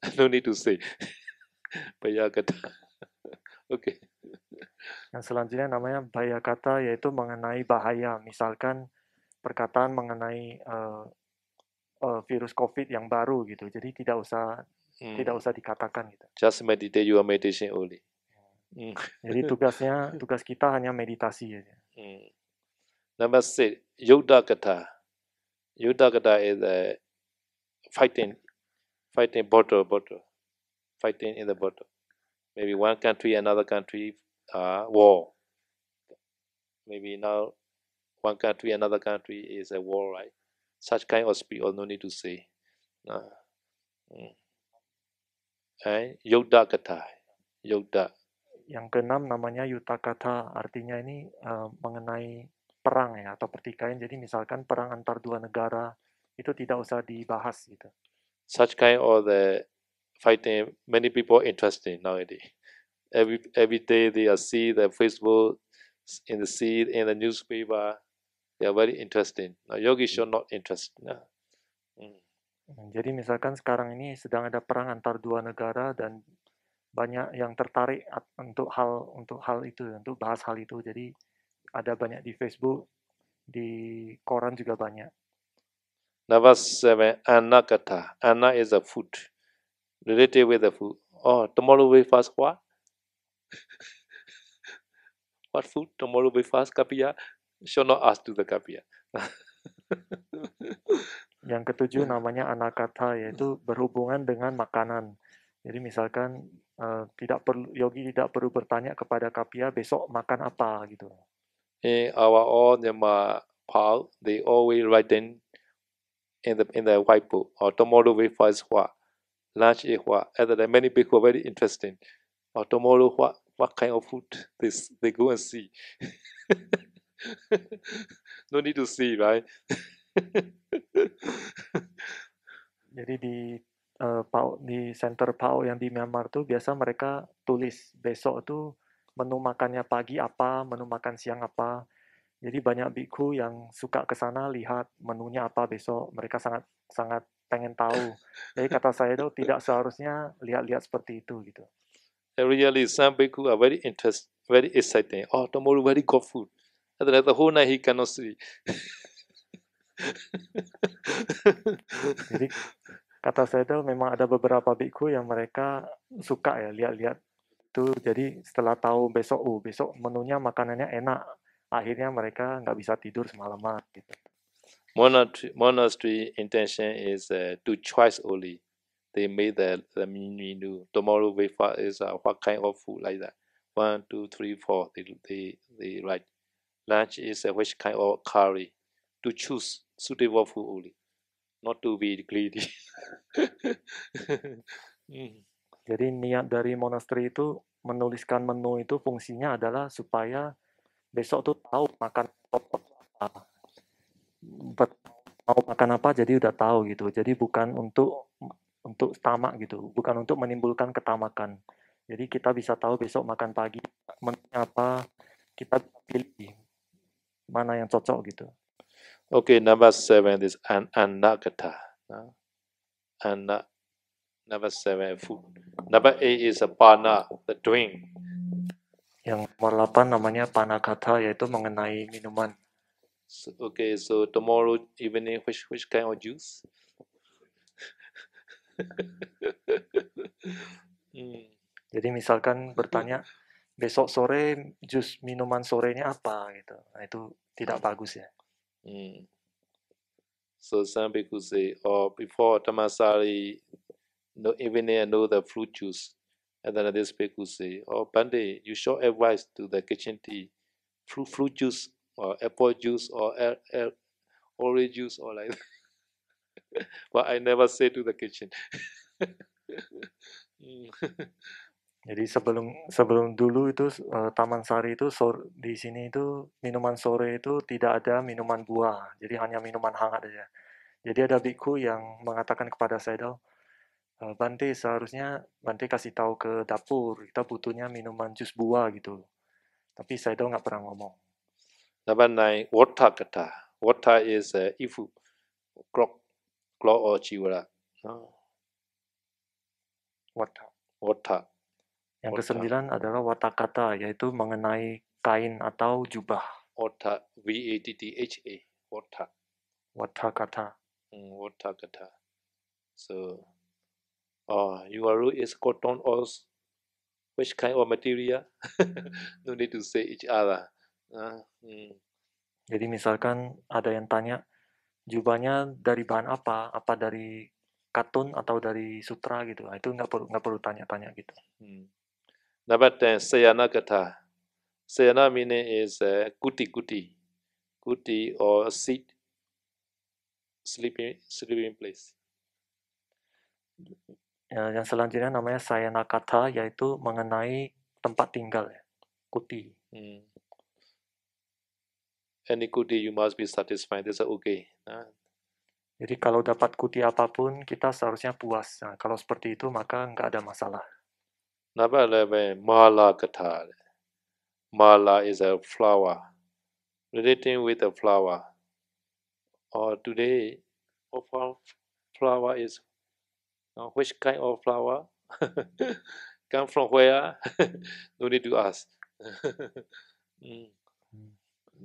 (laughs) no need to say. (laughs) Bayakata. (laughs) okay. Yang selanjutnya namanya bayakata yaitu mengenai bahaya. Misalkan perkataan mengenai uh, uh, virus COVID yang baru gitu. Jadi tidak usah hmm. tidak usah dikatakan gitu. Just meditate your meditation only. Hmm. Jadi (laughs) tugasnya, tugas kita hanya meditasi saja. Hmm. Number six, yuddha Kata. Yuddha Kata is a fighting, fighting bottle, bottle, fighting in the bottle. Maybe one country, another country, uh, war. Maybe now one country, another country is a war, right? Such kind of spirit, oh, no need to say. Uh, mm. And Yoga Kata, Yuddha. yang keenam namanya yuta kata, artinya ini uh, mengenai perang ya atau pertikaian. Jadi misalkan perang antar dua negara itu tidak usah dibahas gitu. Such kind of the fighting many people interesting nowadays. Every every day they are see the Facebook in the see in the newspaper. They are very interesting. Now yogi show not interest. No. Mm. Jadi misalkan sekarang ini sedang ada perang antar dua negara dan banyak yang tertarik untuk hal untuk hal itu untuk bahas hal itu jadi ada banyak di Facebook di koran juga banyak number seven anna kata anna is a food related with the food oh tomorrow we fast what (laughs) what food tomorrow we fast kapia shall not ask to the kapia (laughs) yang ketujuh hmm. namanya anakata yaitu berhubungan dengan makanan jadi misalkan Uh, tidak perlu yogi tidak perlu bertanya kepada kapia besok makan apa gitu. In our old Myanmar pal, they always write in in the in the white book or oh, tomorrow we is what, lunch is what. And then many people very interesting. Or oh, tomorrow what what kind of food this they go and see. (laughs) no need to see, right? (laughs) Jadi di uh, PAU di center PAU yang di Myanmar tuh biasa mereka tulis besok tuh menu makannya pagi apa, menu makan siang apa. Jadi banyak biku yang suka ke sana lihat menunya apa besok. Mereka sangat sangat pengen tahu. Jadi kata saya itu tidak seharusnya lihat-lihat seperti itu gitu. Really, some biku are very interest, very exciting. Oh, tomorrow very good food. Atau the whole night he cannot sleep. Jadi (laughs) kata itu memang ada beberapa biku yang mereka suka ya lihat-lihat itu jadi setelah tahu besok oh besok menunya makanannya enak akhirnya mereka nggak bisa tidur semalaman gitu. Monastery, monastery intention is uh, to choice only. They made the, the menu. Tomorrow find is uh, what kind of food like that. One, two, three, four. They they they write. Lunch is uh, which kind of curry. To choose suitable food only not to be greedy. (laughs) hmm. Jadi niat dari monastery itu menuliskan menu itu fungsinya adalah supaya besok tuh tahu makan apa. Mau makan apa jadi udah tahu gitu. Jadi bukan untuk untuk tamak gitu, bukan untuk menimbulkan ketamakan. Jadi kita bisa tahu besok makan pagi menu apa, kita pilih mana yang cocok gitu. Okay, number seven is an anagata. And uh, number seven food. Number eight is a pana, the drink. Yang nomor 8 namanya panakata yaitu mengenai minuman. So, okay, so tomorrow evening which which kind of juice? (laughs) hmm. Jadi misalkan bertanya besok sore jus minuman sorenya apa gitu. Nah, itu tidak bagus ya. Mm. So some people say, oh, before tamasari, no, even I know the fruit juice. And then this people say, oh, Pandey, you show advice to the kitchen tea, fruit, fruit juice or apple juice or orange juice or like that. (laughs) but I never say to the kitchen. (laughs) mm. (laughs) Jadi sebelum sebelum dulu itu uh, Taman Sari itu sore, di sini itu minuman sore itu tidak ada minuman buah, jadi hanya minuman hangat aja. Jadi ada biku yang mengatakan kepada saya, uh, Bante seharusnya Bante kasih tahu ke dapur, kita butuhnya minuman jus buah gitu. Tapi Seidel nggak pernah ngomong. nai wata kata. Wata is a eh, ifu, klok, klok or chiwala. Oh. Wata. Wata. Yang kesembilan adalah watak kata, yaitu mengenai kain atau jubah. Watak, W-A-T-T-H-A, watak. Watak kata. Mm, watak kata. So, oh, ah, your rule is cotton or which kind of material? (laughs) no need to say each other. Uh, hmm. Jadi misalkan ada yang tanya, jubahnya dari bahan apa? Apa dari katun atau dari sutra gitu? Nah, itu nggak perlu nggak perlu tanya-tanya gitu. Hmm. Number 10, Sayana Gata. Sayana meaning is uh, kuti kuti. Kuti or seat, sleeping, sleeping place. Ya, yang selanjutnya namanya Sayana Kata, yaitu mengenai tempat tinggal, ya. kuti. Hmm. Any kuti you must be satisfied, that's okay. Nah. Jadi kalau dapat kuti apapun, kita seharusnya puas. Nah, kalau seperti itu, maka nggak ada masalah. Number 11, Mala kata. Mala is a flower. Relating with a flower. Or uh, today, of flower is uh, which kind of flower? (laughs) Come from where? (laughs) no need to ask. (laughs) mm.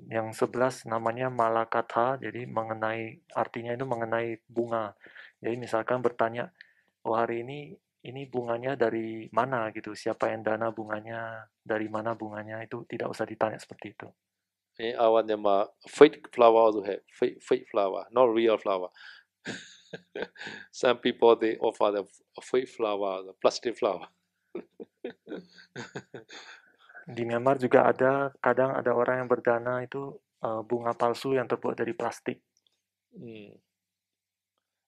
Yang sebelas namanya malakata, jadi mengenai artinya itu mengenai bunga. Jadi misalkan bertanya, oh hari ini ini bunganya dari mana gitu, siapa yang dana bunganya, dari mana bunganya itu tidak usah ditanya seperti itu. Ini awan yang ma fake flower tuh have fake fake flower, not real flower. (laughs) Some people they offer the fake flower, the plastic flower. (laughs) Di Myanmar juga ada kadang ada orang yang berdana itu uh, bunga palsu yang terbuat dari plastik. Hmm.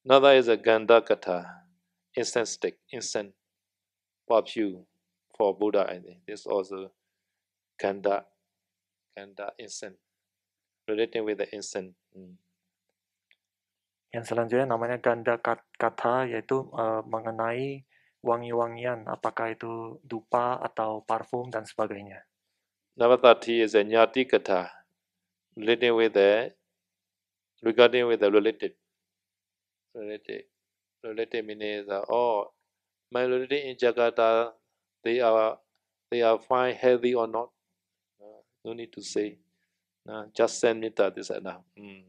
Another is a kata instant stick, instant pop you for Buddha. I this also Kanda, Kanda instant, relating with the instant. Mm. Yang selanjutnya namanya ganda kata yaitu uh, mengenai wangi-wangian, apakah itu dupa atau parfum dan sebagainya. Navatati is a nyati kata related with the regarding with the related related Lord Demine uh, oh, my lord in Jakarta, they are they are fine, healthy or not. Uh, no need to say. Uh, just send me that this and nah, Mm.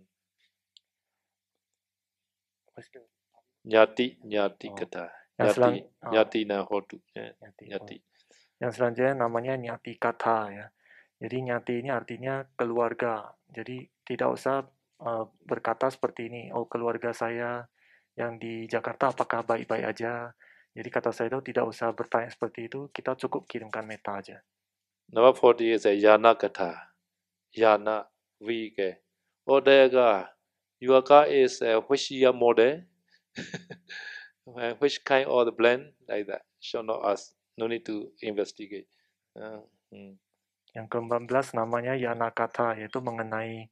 Nyati, nyati oh. kata. Yang nyati, oh. nyati na hotu Ya. nyati. Oh. Yang selanjutnya namanya nyati kata ya. Jadi nyati ini artinya keluarga. Jadi tidak usah uh, berkata seperti ini, oh keluarga saya, yang di Jakarta apakah baik-baik aja. Jadi kata saya itu tidak usah bertanya seperti itu, kita cukup kirimkan meta aja. Number 40 is a yana kata. Yana vike. Odega. car is a uh, year model. (laughs) Uh, which kind of the blend like that. Show not us. No need to investigate. Uh, hmm. Yang ke-14 namanya yana kata, yaitu mengenai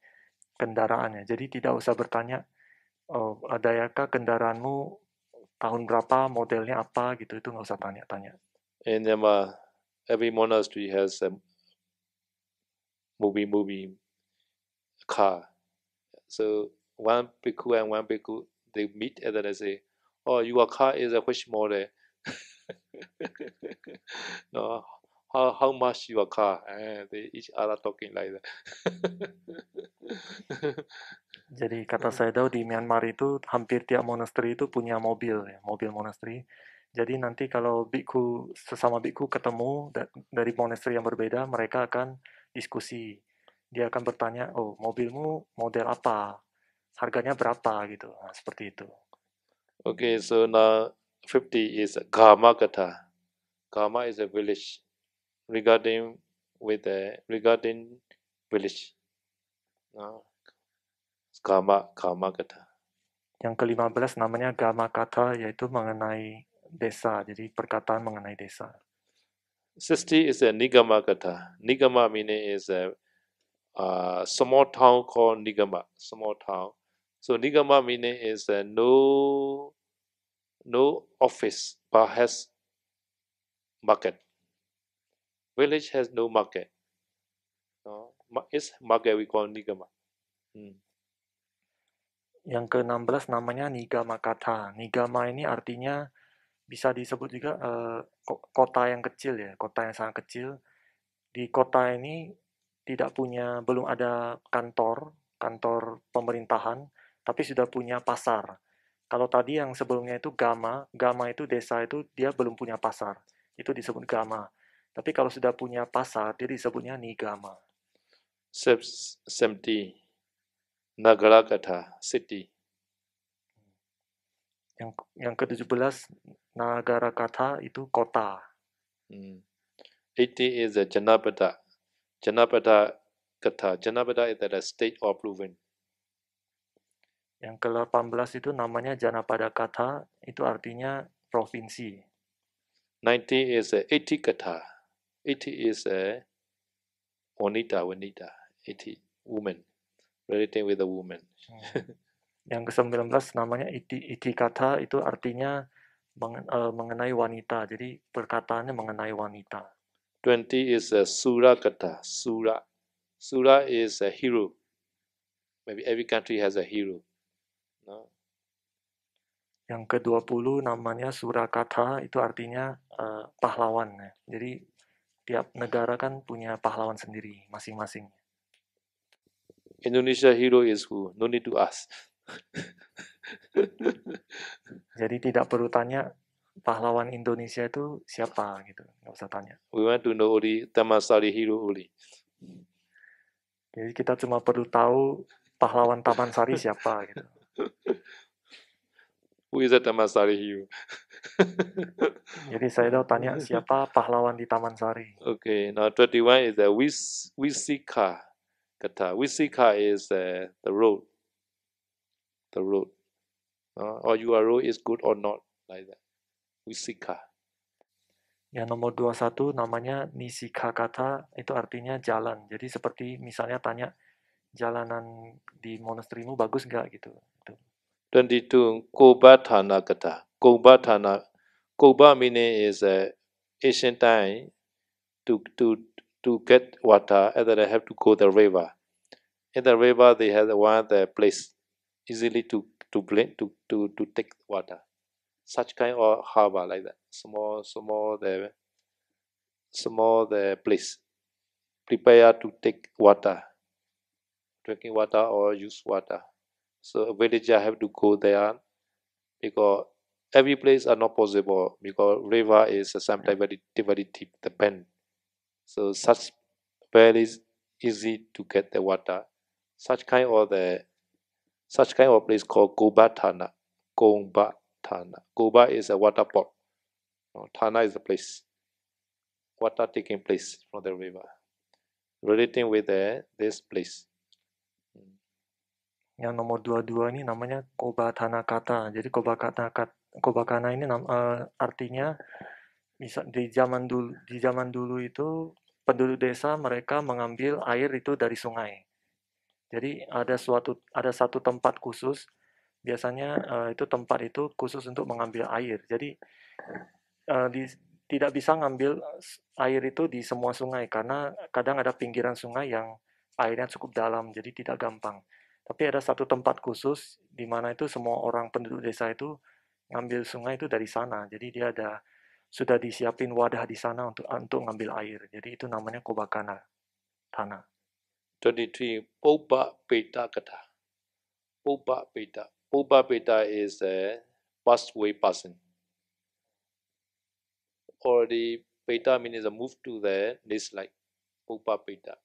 kendaraannya. Jadi tidak usah bertanya, oh, ada ya kak kendaraanmu tahun berapa, modelnya apa gitu, itu nggak usah tanya-tanya. And then uh, every monastery has a movie-movie car. So one bhikkhu and one bhikkhu, they meet and then they say, oh, your car is a which model? (laughs) no, how, how much your car? And they each other talking like that. (laughs) Jadi kata hmm. saya tahu di Myanmar itu hampir tiap monastery itu punya mobil, ya, mobil monastery. Jadi nanti kalau biku sesama biku ketemu dari monastery yang berbeda, mereka akan diskusi. Dia akan bertanya, oh mobilmu model apa, harganya berapa gitu, nah, seperti itu. Oke, okay, so now 50 is kata. Kama is a village regarding with a regarding village. Now, Gama, Gama kata. Yang ke-15 namanya Gama kata, yaitu mengenai desa. Jadi perkataan mengenai desa. Sisti is a Nigama kata. Nigama meaning is a uh, small town called Nigama. Small town. So Nigama meaning is a no, no office but has market. Village has no market. No, its market we call Nigama. Hmm. Yang ke-16 namanya Nigama Kata. Nigama ini artinya bisa disebut juga uh, kota yang kecil ya, kota yang sangat kecil. Di kota ini tidak punya belum ada kantor, kantor pemerintahan, tapi sudah punya pasar. Kalau tadi yang sebelumnya itu Gama, Gama itu desa itu dia belum punya pasar. Itu disebut Gama. Tapi kalau sudah punya pasar, dia disebutnya Nigama. 70. Kata city. Yang yang ke-17 Kata itu kota. Hmm. 80 is a Janapada. Janapada kata. Janapada is state or province. Yang ke-18 itu namanya Janapada kata itu artinya provinsi. 90 is a 80 kata. 80 is a wanita wanita. 80 woman. Relating with a woman. Hmm. Yang ke-19 namanya iti, kata itu artinya eh, mengenai wanita. Jadi perkataannya mengenai wanita. 20 is a sura kata. Sura. Sura is a hero. Maybe every country has a hero. No? Yang ke-20 namanya sura kata itu artinya uh, pahlawan. Jadi tiap negara kan punya pahlawan sendiri masing-masing. Indonesia hero is who? No need to ask. (laughs) Jadi tidak perlu tanya pahlawan Indonesia itu siapa gitu, nggak usah tanya. We want to know only Tamasari hero only. Jadi kita cuma perlu tahu pahlawan Taman Sari siapa gitu. (laughs) Who is that Taman Sari hero? (laughs) Jadi saya mau tanya siapa pahlawan di Taman Sari. Oke, Okay, now 21 is the Wis Wisika kata. wisika is the, the road. The road. Uh, or your road is good or not. Like that. Visika. Ya nomor 21 namanya Nisika kata itu artinya jalan. Jadi seperti misalnya tanya jalanan di monasterimu bagus nggak gitu. 22 Kobatana kata. Kobatana Koba meaning is a uh, ancient time to to to get water and then I have to go the river. In the river they have one the place easily to to blend to, to, to take water. Such kind of harbor like that. Small small the small the place. Prepare to take water. Drinking water or use water. So villager have to go there because every place are not possible because river is sometimes very very deep the bend So such very easy to get the water. Such kind of the such kind of place called Goba Tana. Gomba Tana. Goba is a water pot. No, Tana is the place. Water taking place from the river. Relating with the, this place. Hmm. Yang nomor dua-dua ini namanya Koba kata. Jadi Koba kata Koba Kana ini uh, artinya bisa di zaman dulu di zaman dulu itu penduduk desa mereka mengambil air itu dari sungai. Jadi ada suatu ada satu tempat khusus biasanya uh, itu tempat itu khusus untuk mengambil air. Jadi uh, di, tidak bisa ngambil air itu di semua sungai karena kadang ada pinggiran sungai yang airnya cukup dalam jadi tidak gampang. Tapi ada satu tempat khusus di mana itu semua orang penduduk desa itu ngambil sungai itu dari sana. Jadi dia ada sudah disiapin wadah di sana untuk untuk ngambil air. Jadi itu namanya kobakana, tanah. 23. Poba Beta Kata. Poba Beta. Poba Beta is a pathway person. Or the Beta means a move to the next like Poba Beta.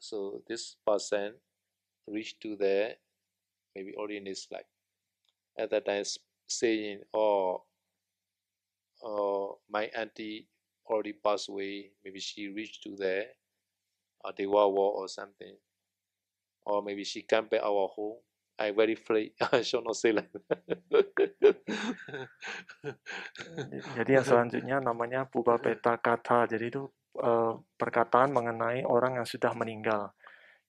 So this person reach to the maybe already next like. At that time saying, oh, uh, my auntie already passed away. Maybe she reached to there, uh, Dewa War or something. Or maybe she came back our home. I very afraid. (laughs) I shall not say like (laughs) Jadi yang selanjutnya namanya Puba Peta Kata. Jadi itu uh, perkataan mengenai orang yang sudah meninggal.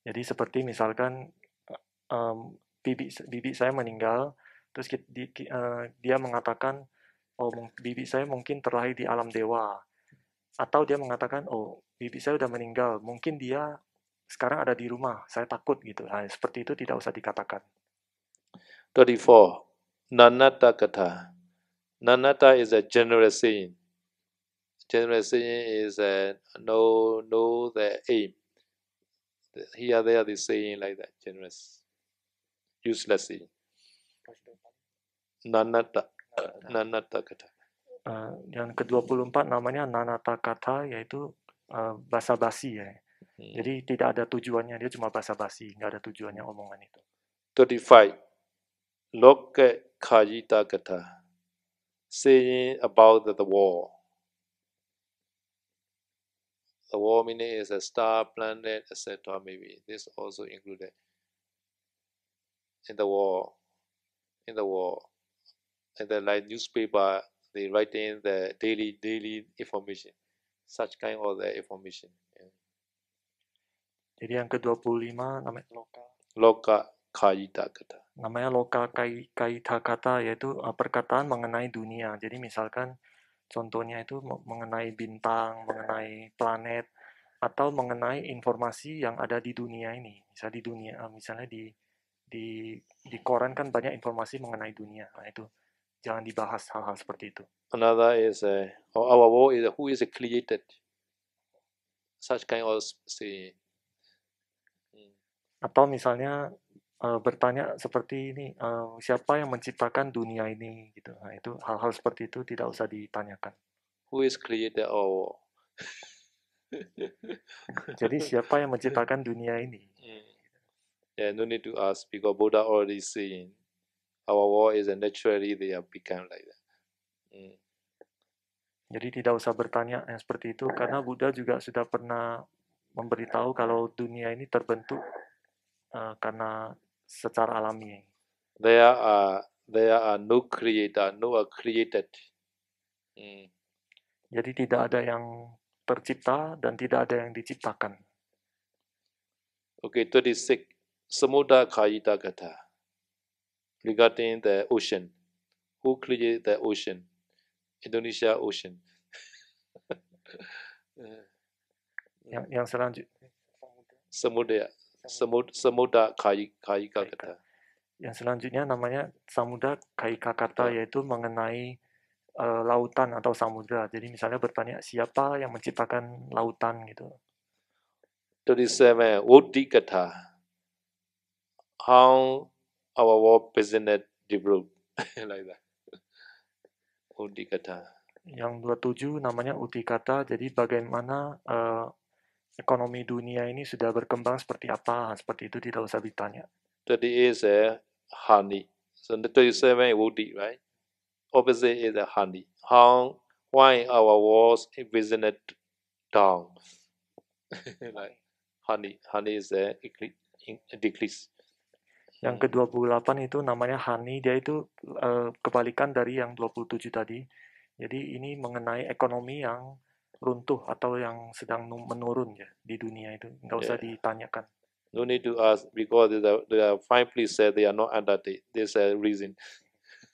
Jadi seperti misalkan uh, um, bibi bibi saya meninggal, terus kita, di, uh, dia mengatakan oh bibi saya mungkin terlahir di alam dewa. Atau dia mengatakan, oh bibi saya sudah meninggal, mungkin dia sekarang ada di rumah, saya takut gitu. Nah, seperti itu tidak usah dikatakan. 34. Nanata kata. Nanata is a general saying. General saying is a no, no, the aim. Here, are the saying like that. Generous. Useless saying. Nanata. Nanata kata. Uh, yang ke-24 namanya nanata kata yaitu uh, eh, basa-basi ya. Hmm. Jadi tidak ada tujuannya, dia cuma basa-basi, nggak ada tujuannya omongan itu. 35. Loke kajita kata. Saying about the war. The war meaning is a star, planet, etc. Maybe this also included in the war. In the war and the like newspaper, they write in the daily daily information, such kind of the information. Jadi yang ke-25 namanya loka. Loka kaita kata. Namanya loka kai, kaita kata yaitu eh, perkataan mengenai dunia. Jadi misalkan contohnya itu mengenai bintang, mengenai planet, atau mengenai informasi yang ada di dunia ini. Misalnya di dunia, eh, misalnya di di di koran kan banyak informasi mengenai dunia. Nah, itu jangan dibahas hal-hal seperti itu. Another is or our world is who is created. Such kind of see. Atau misalnya uh, bertanya seperti ini uh, siapa yang menciptakan dunia ini gitu. Nah, itu hal-hal seperti itu tidak usah ditanyakan. Who is created our (laughs) Jadi siapa yang menciptakan dunia ini? Hmm. Yeah, no need to ask because Buddha already seen our voice is naturally they ya, have become like that. Mm. Jadi tidak usah bertanya yang seperti itu karena Buddha juga sudah pernah memberitahu kalau dunia ini terbentuk uh, karena secara alami. There are there are no creator, no are created. Mm. Jadi tidak ada yang tercipta dan tidak ada yang diciptakan. Oke, okay, 36. Semuda kayita kata regarding the ocean. Who created the ocean? Indonesia Ocean. (laughs) yang yang selanjutnya Samudra Semud Samudra Kai Kai Kakata. Yang selanjutnya namanya Samudra Kaika kata ya. yaitu mengenai uh, lautan atau samudra. Jadi misalnya bertanya siapa yang menciptakan lautan gitu. 37. Wodi kata. How our work business develop (laughs) like that. Udikata. Yang 27 namanya Udikata, jadi bagaimana uh, ekonomi dunia ini sudah berkembang seperti apa, seperti itu tidak usah ditanya. 38 is a honey. So 37 is Udi, right? Opposite is a honey. How, why our walls business down? (laughs) like honey, honey is a decrease. Yang iya. ke-28 itu namanya Hani, dia itu uh, kebalikan dari yang 27 tadi. Jadi ini mengenai ekonomi yang runtuh atau yang sedang menurun ya di dunia itu. Nggak usah yeah. ditanyakan. No need to ask because the, the five please said they are not under this uh, reason.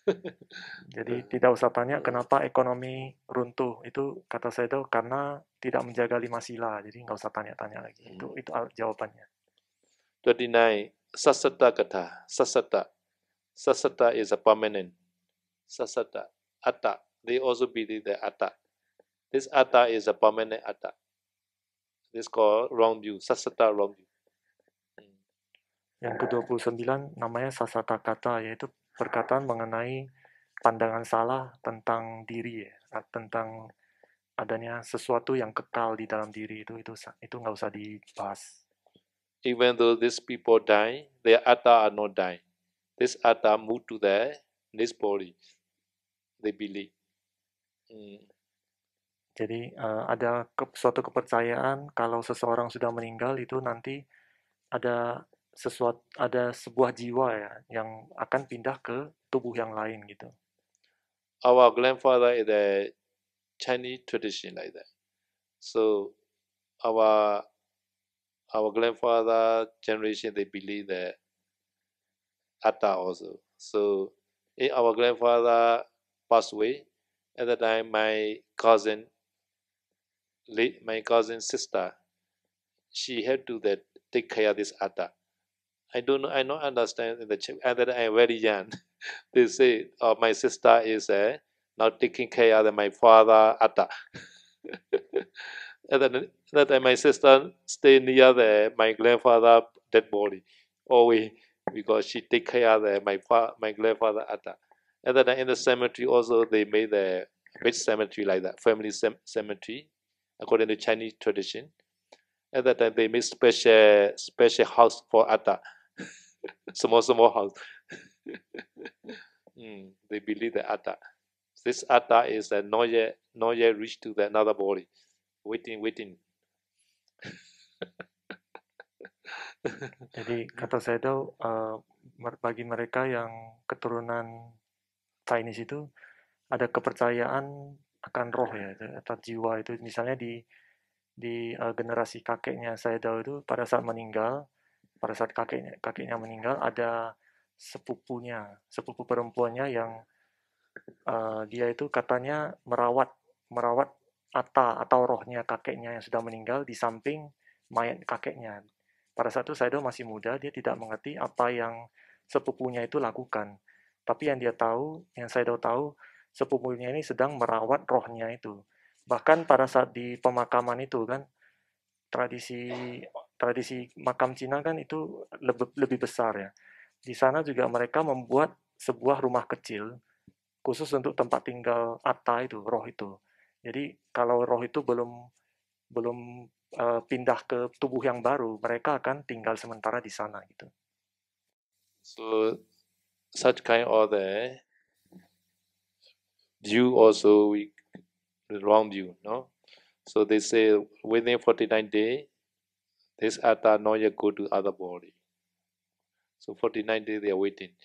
(laughs) Jadi tidak usah tanya iya. kenapa ekonomi runtuh. Itu kata saya itu karena tidak menjaga lima sila. Jadi nggak usah tanya-tanya lagi. Itu hmm. itu jawabannya. 29. Sasata kata, Sasata. Sasata is a permanent. Sasata. Atta. They also believe the Atta. This Atta is a permanent Atta. This called wrong view. Sasata wrong view. Yang ke-29 namanya Sasata Kata, yaitu perkataan mengenai pandangan salah tentang diri ya, nah, tentang adanya sesuatu yang kekal di dalam diri itu itu itu nggak usah dibahas even though these people die, their atta are not dying. This atta move to their this body. They believe. Hmm. Jadi uh, ada ke suatu kepercayaan kalau seseorang sudah meninggal itu nanti ada sesuatu ada sebuah jiwa ya yang akan pindah ke tubuh yang lain gitu. Our grandfather is a Chinese tradition like that. So our our grandfather generation, they believe that Atta also. So in eh, our grandfather passed away, at the time my cousin, my cousin sister, she had to that take care of this Atta. I don't know, I don't understand in the Czech, and I'm very young. (laughs) they say, oh, my sister is uh, eh, now taking care of my father Atta. (laughs) and then, and my sister stay near the, my grandfather dead body always because she take care of the, my fa- my grandfather at that. And then in the cemetery also they made the big cemetery like that, family cemetery, according to Chinese tradition. At that time they made special special house for Atta. (laughs) small small house. (laughs) mm, they believe the Atta. This Atta is a not yet not yet reached to the another body. waiting waiting jadi kata saya itu uh, eh, bagi mereka yang keturunan Chinese itu ada kepercayaan akan roh ya atau jiwa itu misalnya di di uh, generasi kakeknya saya tahu itu pada saat meninggal pada saat kakeknya kakeknya meninggal ada sepupunya sepupu perempuannya yang uh, dia itu katanya merawat merawat Atta atau rohnya kakeknya yang sudah meninggal di samping mayat kakeknya. Pada saat itu Saido masih muda, dia tidak mengerti apa yang sepupunya itu lakukan. Tapi yang dia tahu, yang Saido tahu, sepupunya ini sedang merawat rohnya itu. Bahkan pada saat di pemakaman itu kan, tradisi tradisi makam Cina kan itu lebih, lebih besar ya. Di sana juga mereka membuat sebuah rumah kecil khusus untuk tempat tinggal Atta itu, roh itu. Jadi kalau roh itu belum belum uh, pindah ke tubuh yang baru, mereka akan tinggal sementara di sana gitu. So such kind of the view also we the wrong view, no? So they say within 49 day, this atta noya go to other body. So 49 day they are waiting,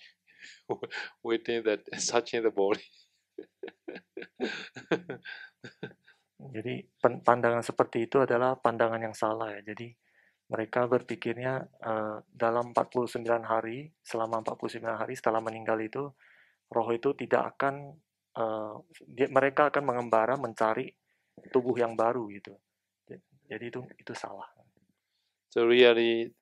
(laughs) waiting that such in the body. (laughs) Jadi pandangan seperti itu adalah pandangan yang salah ya. Jadi mereka berpikirnya uh, dalam 49 hari, selama 49 hari setelah meninggal itu, roh itu tidak akan, uh, dia, mereka akan mengembara mencari tubuh yang baru gitu. Jadi itu itu salah. So really,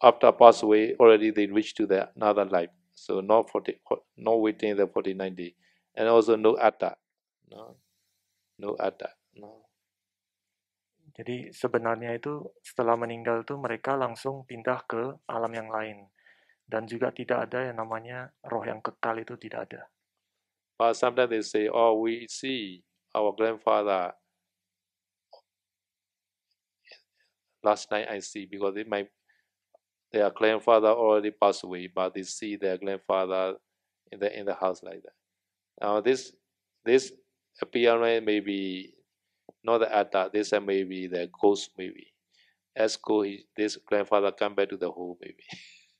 after pass away, already they reach to the another life. So no 40, no waiting the 49 day and also no ada. No, no ada. No. Jadi sebenarnya itu setelah meninggal itu mereka langsung pindah ke alam yang lain dan juga tidak ada yang namanya roh yang kekal itu tidak ada. But sometimes they say, oh we see our grandfather last night I see because they might their grandfather already passed away, but they see their grandfather in the in the house like that. Now uh, this this PRN may be not the atta, this may be the ghost maybe. As go this grandfather come back to the home maybe.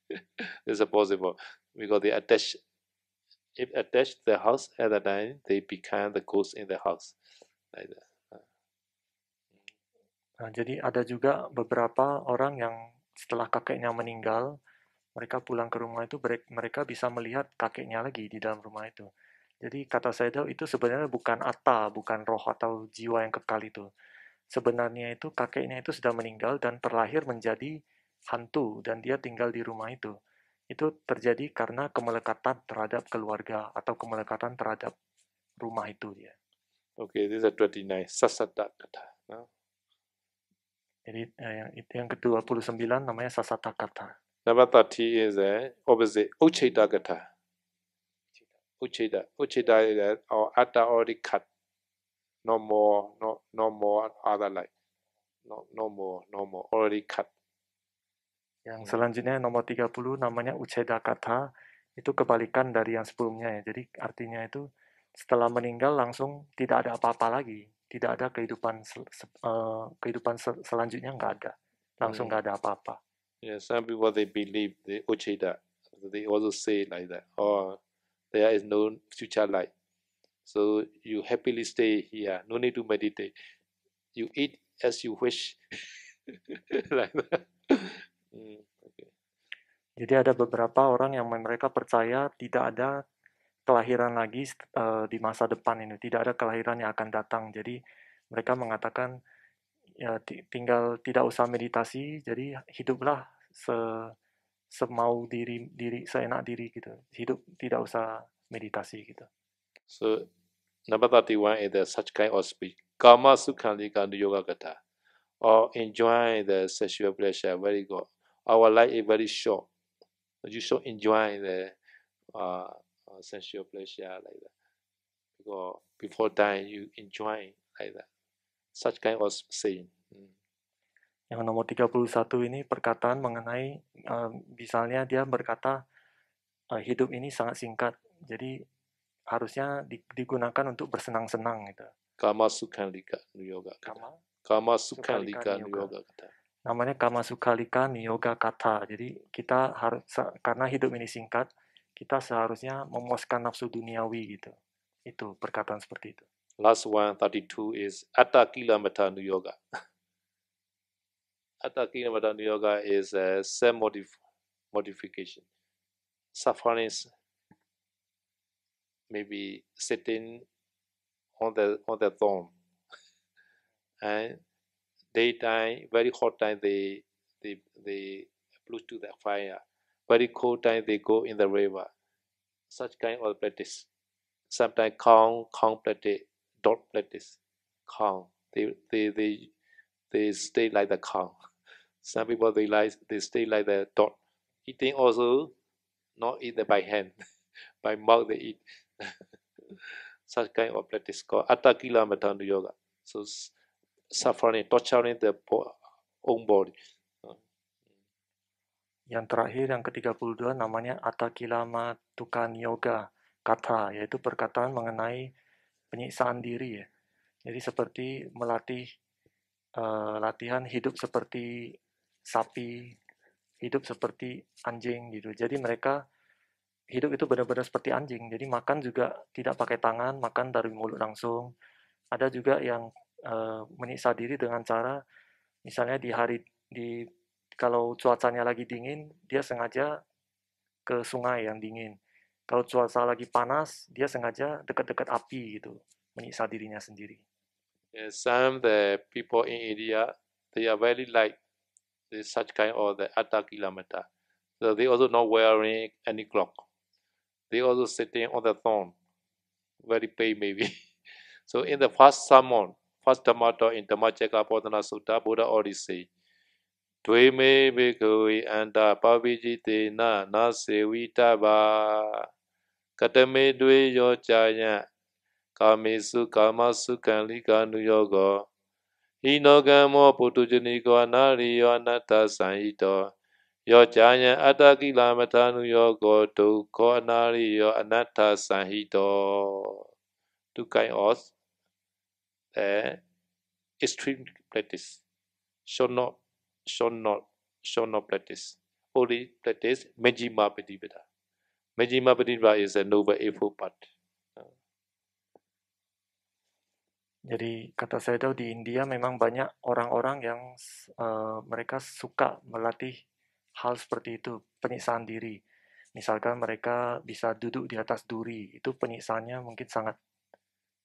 (laughs) this is possible because they attach if attached the house at the time, they become the ghost in the house. Like that. Nah, jadi ada juga beberapa orang yang setelah kakeknya meninggal, mereka pulang ke rumah itu mereka bisa melihat kakeknya lagi di dalam rumah itu. Jadi kata Seidel itu sebenarnya bukan atta, bukan roh atau jiwa yang kekal itu. Sebenarnya itu kakeknya itu sudah meninggal dan terlahir menjadi hantu dan dia tinggal di rumah itu. Itu terjadi karena kemelekatan terhadap keluarga atau kemelekatan terhadap rumah itu dia. Oke, okay, itu dua dinai Sasadak No? Jadi eh, yang itu yang ke-29 namanya Nama tadi is a opposite kata. Uchida, Uchida is or Atta already cut. No more, no, no more other light. No, no more, no more, already cut. Yang selanjutnya nomor 30 namanya Uceda Kata. Itu kebalikan dari yang sebelumnya ya. Jadi artinya itu setelah meninggal langsung tidak ada apa-apa lagi. Tidak ada kehidupan uh, kehidupan sel selanjutnya nggak ada. Langsung hmm. nggak hmm. ada apa-apa. Yeah, some people they believe the Uceda, They also say like that. Oh, There is no future life. So you happily stay here. No need to meditate. You eat as you wish. (laughs) like that. Mm, okay. Jadi ada beberapa orang yang mereka percaya tidak ada kelahiran lagi uh, di masa depan ini, tidak ada kelahiran yang akan datang. Jadi mereka mengatakan ya tinggal tidak usah meditasi, jadi hiduplah se semau diri diri seenak diri gitu hidup tidak usah meditasi gitu so number 31 is the such kind of speech kama sukhanti kandu yoga kata or enjoy the sexual pleasure very good our life is very short you should enjoy the uh, uh, sexual pleasure like that because before dying you enjoy like that such kind of saying yang nomor 31 ini perkataan mengenai uh, misalnya dia berkata uh, hidup ini sangat singkat. Jadi harusnya digunakan untuk bersenang-senang gitu. Kama Sukhalika Yoga. Kama Kama Sukhalika Yoga kata. Namanya Kama Sukhalika Yoga kata. Jadi kita harus karena hidup ini singkat, kita seharusnya memuaskan nafsu duniawi gitu. Itu perkataan seperti itu. Last one, 32 is Atta Kilamata Yoga. (laughs) Atakinavatana yoga is a self-modification, -modif sufferings, maybe sitting on the on the thorn, (laughs) and daytime, very hot time they they they blow to the fire, very cold time they go in the river. Such kind of practice. Sometimes calm, calm practice, do practice, calm. They they they they stay like the calm. (laughs) Some people they like they stay like the dog. Eating also not eat by hand, (laughs) by mouth they eat. (laughs) Such kind of practice called Atakila Matanda Yoga. So suffering, torturing the own body. Yang terakhir, yang ke-32 namanya Atakilama Tukan Yoga, kata, yaitu perkataan mengenai penyiksaan diri ya. Jadi seperti melatih uh, latihan hidup seperti sapi, hidup seperti anjing gitu. Jadi mereka hidup itu benar-benar seperti anjing. Jadi makan juga tidak pakai tangan, makan dari mulut langsung. Ada juga yang e, menyiksa diri dengan cara misalnya di hari di kalau cuacanya lagi dingin, dia sengaja ke sungai yang dingin. Kalau cuaca lagi panas, dia sengaja dekat-dekat api gitu, menyiksa dirinya sendiri. Yeah, some the people in India they are very like the such kind or the atta kilometer. So they also not wearing any clock. They also sitting on the throne, very pain maybe. (laughs) so in the first sermon, first Dhammato in Dhammacakka Bodhana Sutta, Buddha already say, Dwe me bhikkhu anta pavijite na na sevita ba katame dwe yo chaya kame su kama su kanli kanu yoga ဤနောကံမောပုတုဇဏီကောအနာရိယောအနတ္တသံဤတောယောဇာယံအတ္တကိလမထာနုယောကောဒုက္ခောအနာရိယောအနတ္တသံဟိတော to guide us uh, extreme practice should not should not should not practice only practice majjhima pratipada majjhima pratipada is a noble eightfold path Jadi kata saya tahu di India memang banyak orang-orang yang uh, mereka suka melatih hal seperti itu, penyiksaan diri. Misalkan mereka bisa duduk di atas duri, itu penyiksanya mungkin sangat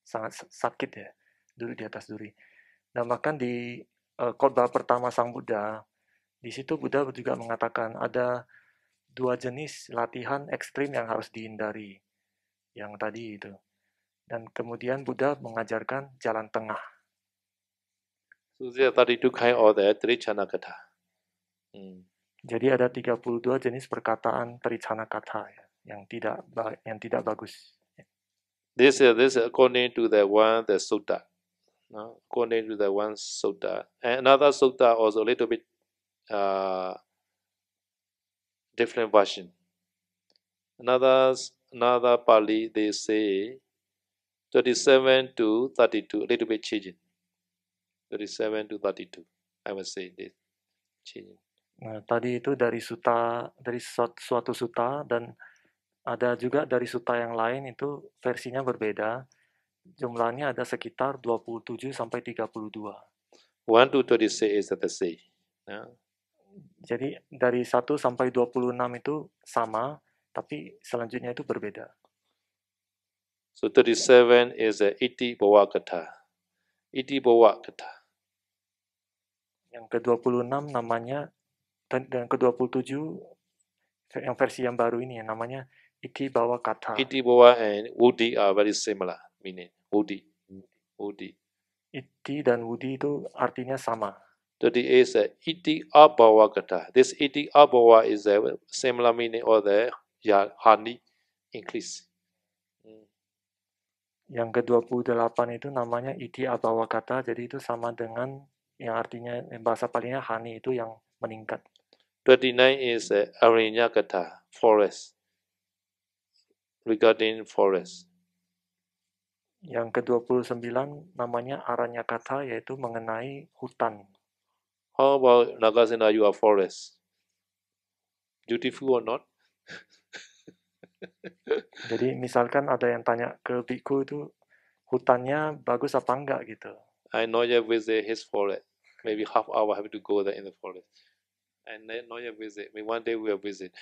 sangat sakit ya, duduk di atas duri. Nah, bahkan di uh, khotbah pertama Sang Buddha, di situ Buddha juga mengatakan ada dua jenis latihan ekstrim yang harus dihindari. Yang tadi itu dan kemudian Buddha mengajarkan jalan tengah. So there are 32 kind of the Trichana Katha. Hmm. Jadi ada 32 jenis perkataan tricana kata ya, yang tidak yang tidak bagus. This is this according to the one the sutta. No? According to the one sutta. And another sutta also a little bit uh, different version. Another another Pali they say 37 to 32, a little bit changing. 37 to 32, I would say this. Changing. Nah, tadi itu dari suta dari suatu suta dan ada juga dari suta yang lain itu versinya berbeda. Jumlahnya ada sekitar 27 sampai 32. 1 to 36 is the same. Yeah. Jadi dari 1 sampai 26 itu sama, tapi selanjutnya itu berbeda. So 37 is a iti bawa kata. Iti bawa kata. Yang ke-26 namanya dan ke-27 yang versi yang baru ini ya namanya iti bawa kata. Iti bawa and wudi are very similar meaning. Wudi. Wudi. Iti dan wudi itu artinya sama. Jadi is a iti abawa kata. This iti abawa is a similar meaning or the ya hani increase. Yang ke-28 itu namanya iti atau wakata, jadi itu sama dengan yang artinya bahasa palingnya hani itu yang meningkat. 29 is uh, eh, kata forest. Regarding forest. Yang ke-29 namanya aranya kata yaitu mengenai hutan. How about Nagasena you are forest? Beautiful or not? (laughs) Jadi misalkan ada yang tanya ke Biku itu hutannya bagus apa enggak gitu. I you visit his forest. Maybe half hour have to go there in the forest. And then you visit. Maybe one day we will visit.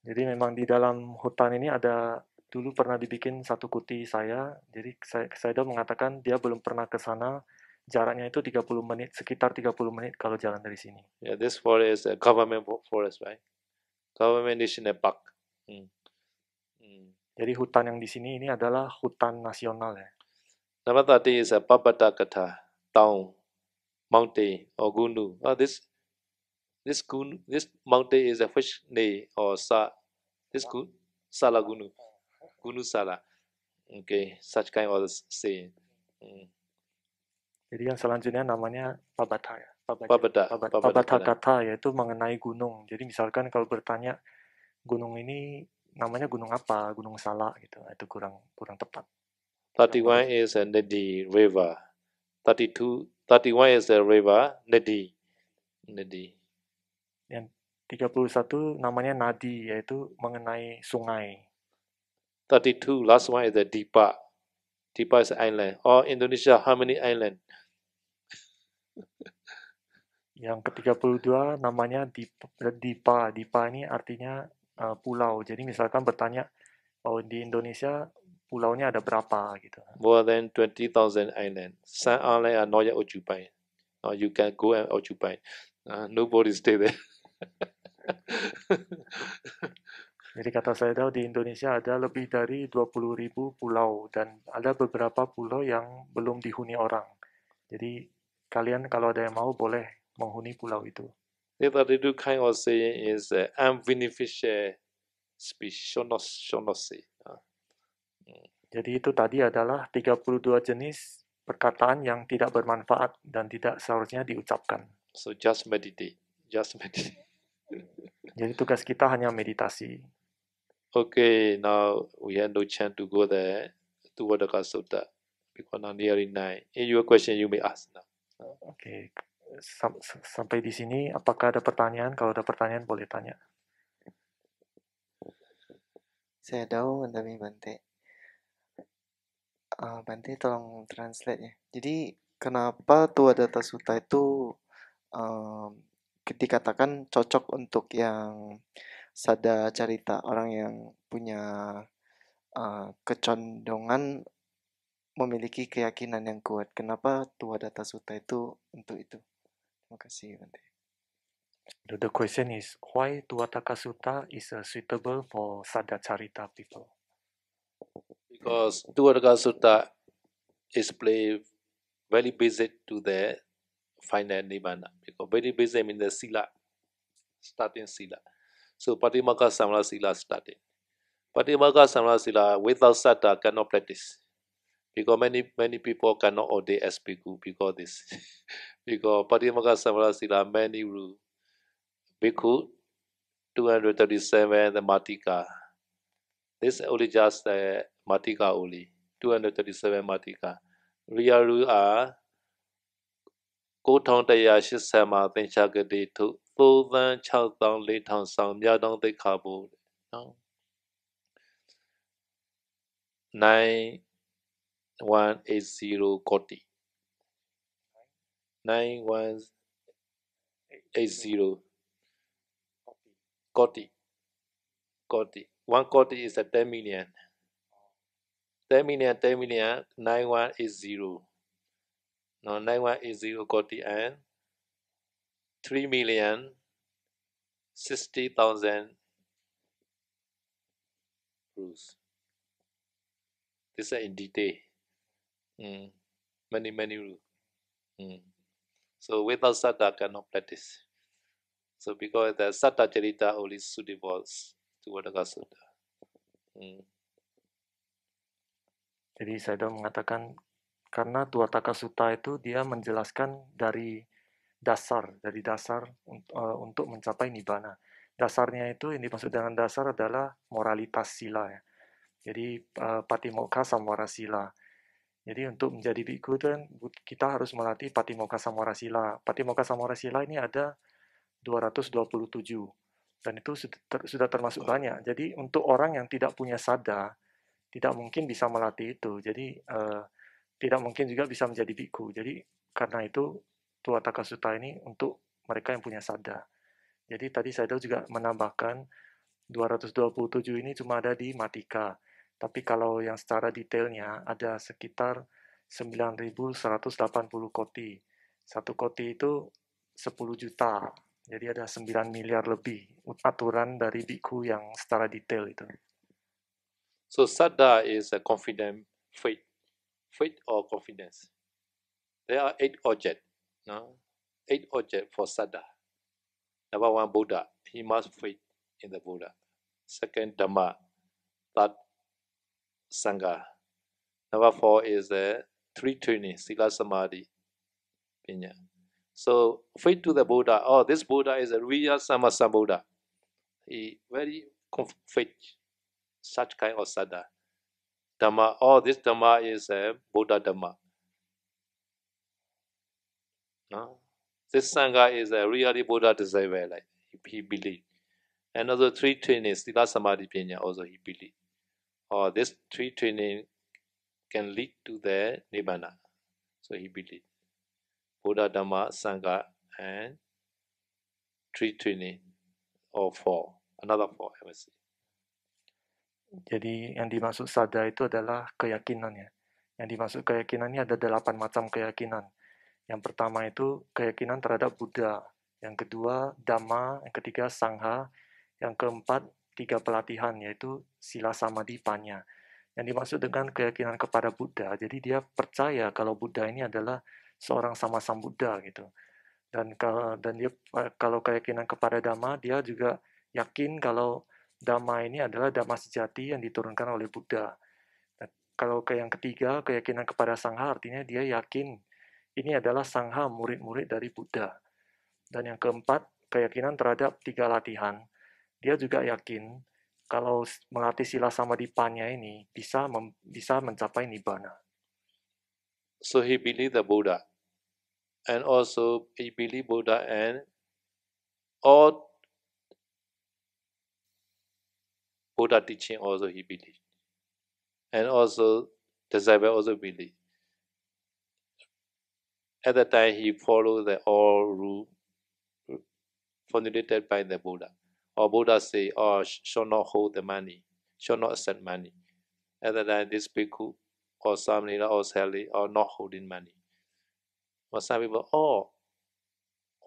Jadi memang di dalam hutan ini ada dulu pernah dibikin satu kuti saya. Jadi saya, saya mengatakan dia belum pernah ke sana. Jaraknya itu 30 menit, sekitar 30 menit kalau jalan dari sini. Yeah, this forest is a government forest, right? Government national park. Hmm. Hmm. Jadi hutan yang di sini ini adalah hutan nasional ya. Nama tadi is a babata kata, town, mountain, or oh, gunu. Oh, this this gun this mountain is a fish name or sa, this gun, sala gunu, gunu sala. Okay, such kind of saying. Hmm. Jadi yang selanjutnya namanya babata ya. Babata, babata, babata, babata kata yaitu mengenai gunung. Jadi misalkan kalau bertanya gunung ini namanya gunung apa? Gunung Salak gitu. Nah, itu kurang kurang tepat. 31 is a Nadi river. 32 31 is a river Nadi. Nadi. Yang 31 namanya Nadi yaitu mengenai sungai. 32 last one is a Dipa. Dipa is island or Indonesia how many Island. Yang ke-32 namanya Dipa, Dipa. Dipa ini artinya Eh, pulau. Jadi misalkan bertanya, oh di Indonesia pulaunya ada berapa gitu. More than 20,000 island. Some island are not yet occupied. Now you can go and occupy. Uh, ah, nobody stay there. (laughs) Jadi kata saya tahu di Indonesia ada lebih dari 20.000 pulau dan ada beberapa pulau yang belum dihuni orang. Jadi kalian kalau ada yang mau boleh menghuni pulau itu. Det där kind of saying is uh, I'm beneficial species. Ah. Hmm. Jadi itu tadi adalah 32 jenis perkataan yang tidak bermanfaat dan tidak seharusnya diucapkan. So just meditate, just (laughs) meditate. Jadi tugas kita hanya meditasi. Okay, now we have no chance to go there toward the Kasota because now nearly nine. Ini your question you may ask now. Okay sam sampai di sini. Apakah ada pertanyaan? Kalau ada pertanyaan boleh tanya. Saya tahu mendami Bante. Uh, Bante tolong translate ya. Jadi kenapa tua data suta itu um, dikatakan cocok untuk yang sada cerita orang yang punya uh, kecondongan memiliki keyakinan yang kuat. Kenapa tua data suta itu untuk itu? democracy The question is why Tuatakasuta is uh, suitable for Sadhacharita people? Because Tuatakasuta is play very busy to the final nibbana because very busy in the sila, starting sila. So Patimaka Samala sila starting. Patimaka Samala sila without sata cannot practice. because many many people cannot order SPQ because this because Patimaka Samarasila many rule Bhikkhu 237 the Matika this only just uh, Matika only 237 Matika real rule are 9180မှာသင်္ချာကတိထု36000 4000ဆောင်မြတ်တော်သိခါဖို့နော်9 9180 Koti. 9180 Koti. Koti. One Koti is a 10 million. million nine one eight zero. No, 9180 Koti and 3 million 60,000 rules. This is in detail. Mm. Many, many rules. Mm. So without Sattva cannot practice. So because the Sattva Charita only suitable toward the Sutra. Mm. Jadi Saido mengatakan karena dua takasuta itu dia menjelaskan dari dasar dari dasar e, untuk mencapai nibbana. Dasarnya itu ini maksud dengan dasar adalah moralitas sila ya. Jadi uh, e, patimokkha samwara sila. Jadi untuk menjadi biku itu kan kita harus melatih Patimokkha Samorasila. samora Samorasila ini ada 227 dan itu sudah termasuk banyak. Jadi untuk orang yang tidak punya sada, tidak mungkin bisa melatih itu. Jadi uh, tidak mungkin juga bisa menjadi biku. Jadi karena itu Tua Takasuta ini untuk mereka yang punya sada. Jadi tadi saya juga menambahkan 227 ini cuma ada di Matika. Tapi kalau yang secara detailnya ada sekitar 9.180 koti. Satu koti itu 10 juta. Jadi ada 9 miliar lebih aturan dari biku yang secara detail itu. So sada is a confident faith. Faith or confidence. There are eight objects. No? Eight objects for sada. Number one, Buddha. He must faith in the Buddha. Second, Dhamma. Third, Sangha. Number four is the three training, Sila Samadhi, Pinya. So faith to the Buddha, oh, this Buddha is a real Samasambuddha. He very faith, such kind of sadha. Dhamma, oh, this Dhamma is a Buddha Dhamma. No? This Sangha is a really Buddha disciple, like he believed. Another three trainings, Sila Samadhi Pinya, also he believed. or this three training can lead to the Nibbana. So he believed. Buddha, Dhamma, Sangha, and three training, or four, another four, I must say. Jadi yang dimaksud sadar itu adalah keyakinan ya. Yang dimaksud keyakinan ini ada delapan macam keyakinan. Yang pertama itu keyakinan terhadap Buddha. Yang kedua, Dhamma. Yang ketiga, Sangha. Yang keempat, tiga pelatihan yaitu sila sama dipanya Yang dimaksud dengan keyakinan kepada Buddha, jadi dia percaya kalau Buddha ini adalah seorang sama-sama Buddha gitu. Dan kalau dan dia eh, kalau keyakinan kepada dhamma, dia juga yakin kalau dhamma ini adalah dhamma sejati yang diturunkan oleh Buddha. Dan nah, kalau ke yang ketiga, keyakinan kepada sangha artinya dia yakin ini adalah sangha murid-murid dari Buddha. Dan yang keempat, keyakinan terhadap tiga latihan dia juga yakin kalau melatih sila sama dipanya ini bisa mem, bisa mencapai nibbana. So he believe the Buddha, and also he believe Buddha and all Buddha teaching also he believe, and also the disciple also believe. At that time, he followed the all rule formulated by the Buddha. Or Buddha say, oh, shall not hold the money, shall not accept money. Other than this bhikkhu or some people, or sally or not holding money. But some people, oh,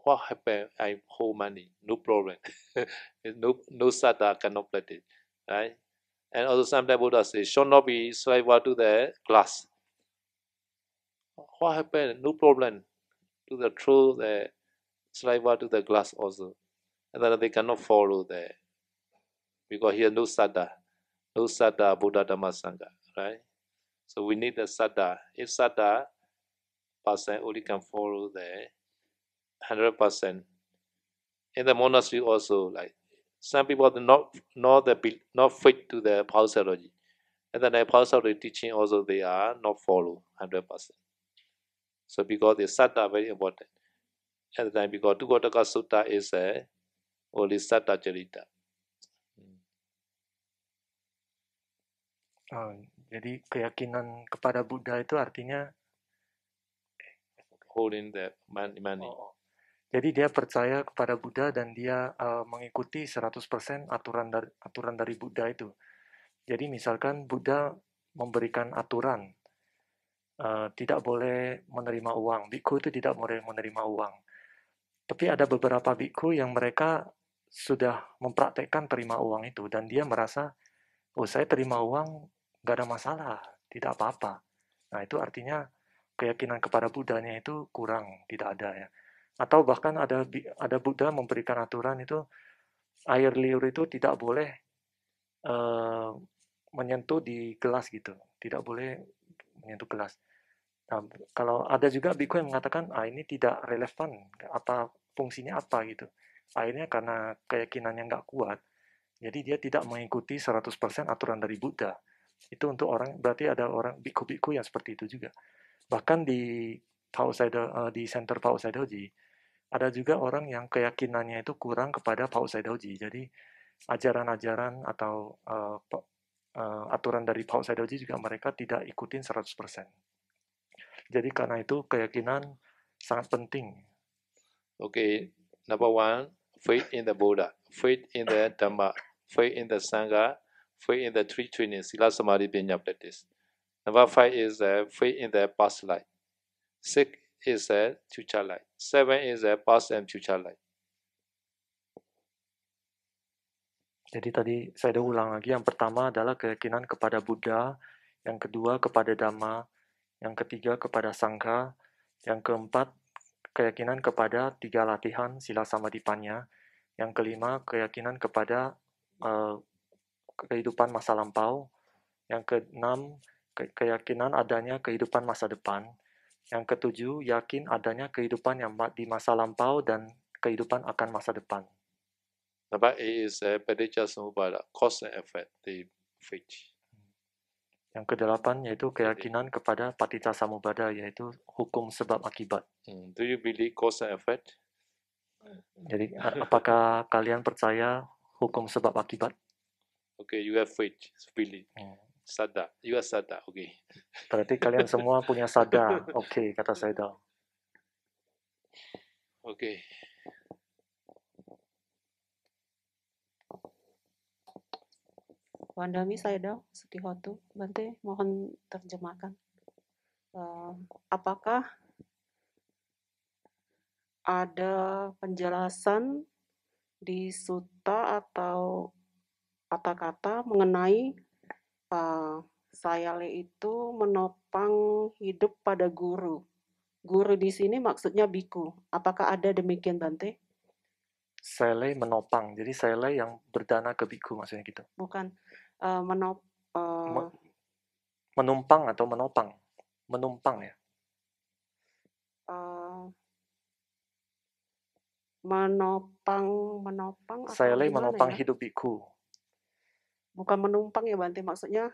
what happened? I hold money, no problem. (laughs) no no sata cannot let it, right? And also sometimes Buddha say, shall not be slaver to the glass. What happened? No problem to the true the slaver to the glass also. And that they cannot follow there. Because here no sada, no sada Buddha Dhamma Sangha, right? So we need a sada. If sada person only can follow there, hundred percent. In the monastery also, like some people are not not the not fit to the pausology, and then the pausology teaching also they are not follow hundred percent. So because the sada very important, and then because to Sutta is a Olissata cerita. Hmm. Oh, jadi keyakinan kepada Buddha itu artinya holding the money. money. Oh, oh. Jadi dia percaya kepada Buddha dan dia uh, mengikuti 100% aturan dari aturan dari Buddha itu. Jadi misalkan Buddha memberikan aturan uh, tidak boleh menerima uang. Biku itu tidak boleh menerima uang. Tapi ada beberapa biku yang mereka sudah mempraktekkan terima uang itu dan dia merasa oh saya terima uang nggak ada masalah tidak apa-apa nah itu artinya keyakinan kepada Budanya itu kurang tidak ada ya atau bahkan ada ada Buddha memberikan aturan itu air liur itu tidak boleh uh, menyentuh di gelas gitu tidak boleh menyentuh gelas nah, kalau ada juga biku yang mengatakan ah ini tidak relevan apa fungsinya apa gitu akhirnya karena keyakinannya nggak kuat, jadi dia tidak mengikuti 100% aturan dari Buddha. Itu untuk orang, berarti ada orang biku-biku yang seperti itu juga. Bahkan di Tao Saido, uh, eh, di Center Pao Saidoji, ada juga orang yang keyakinannya itu kurang kepada Pao Saidoji. Jadi ajaran-ajaran atau uh, uh, aturan dari Pao Saidoji juga mereka tidak ikutin 100%. Jadi karena itu keyakinan sangat penting. Oke, okay, number one, faith in the Buddha, faith in the Dhamma, faith in the Sangha, faith in the three trainings, Sila Samadhi Panya practice. Number five is uh, faith in the past life. Six is a uh, future life. Seven is a uh, past and future life. Jadi tadi saya ada ulang lagi. Yang pertama adalah keyakinan kepada Buddha, yang kedua kepada Dhamma, yang ketiga kepada Sangha, yang keempat keyakinan kepada tiga latihan sila sama dipannya. Yang kelima, keyakinan kepada uh, kehidupan masa lampau. Yang keenam, ke keyakinan adanya kehidupan masa depan. Yang ketujuh, yakin adanya kehidupan yang di masa lampau dan kehidupan akan masa depan. Number eight is uh, Padija cause and effect, the fridge. Yang kedelapan yaitu keyakinan kepada patita samubada yaitu hukum sebab akibat. Hmm, do you believe cause and effect? Jadi apakah kalian percaya hukum sebab akibat? Okay, you have faith, believe. Hmm. Sada, you are sada, okay. Berarti kalian semua punya sada, (laughs) oke okay, kata dong. Oke. Okay. Wandami saya Saedo sukihoto Bante mohon terjemahkan. Uh, apakah ada penjelasan di suta atau kata-kata mengenai uh, sayale itu menopang hidup pada guru. Guru di sini maksudnya biku. Apakah ada demikian Bante? Sele menopang, jadi sele yang berdana ke biku maksudnya gitu. Bukan, uh, menop uh, menumpang atau menopang menumpang ya uh, menopang menopang saya lagi menopang ya? hidup bukan menumpang ya Bante maksudnya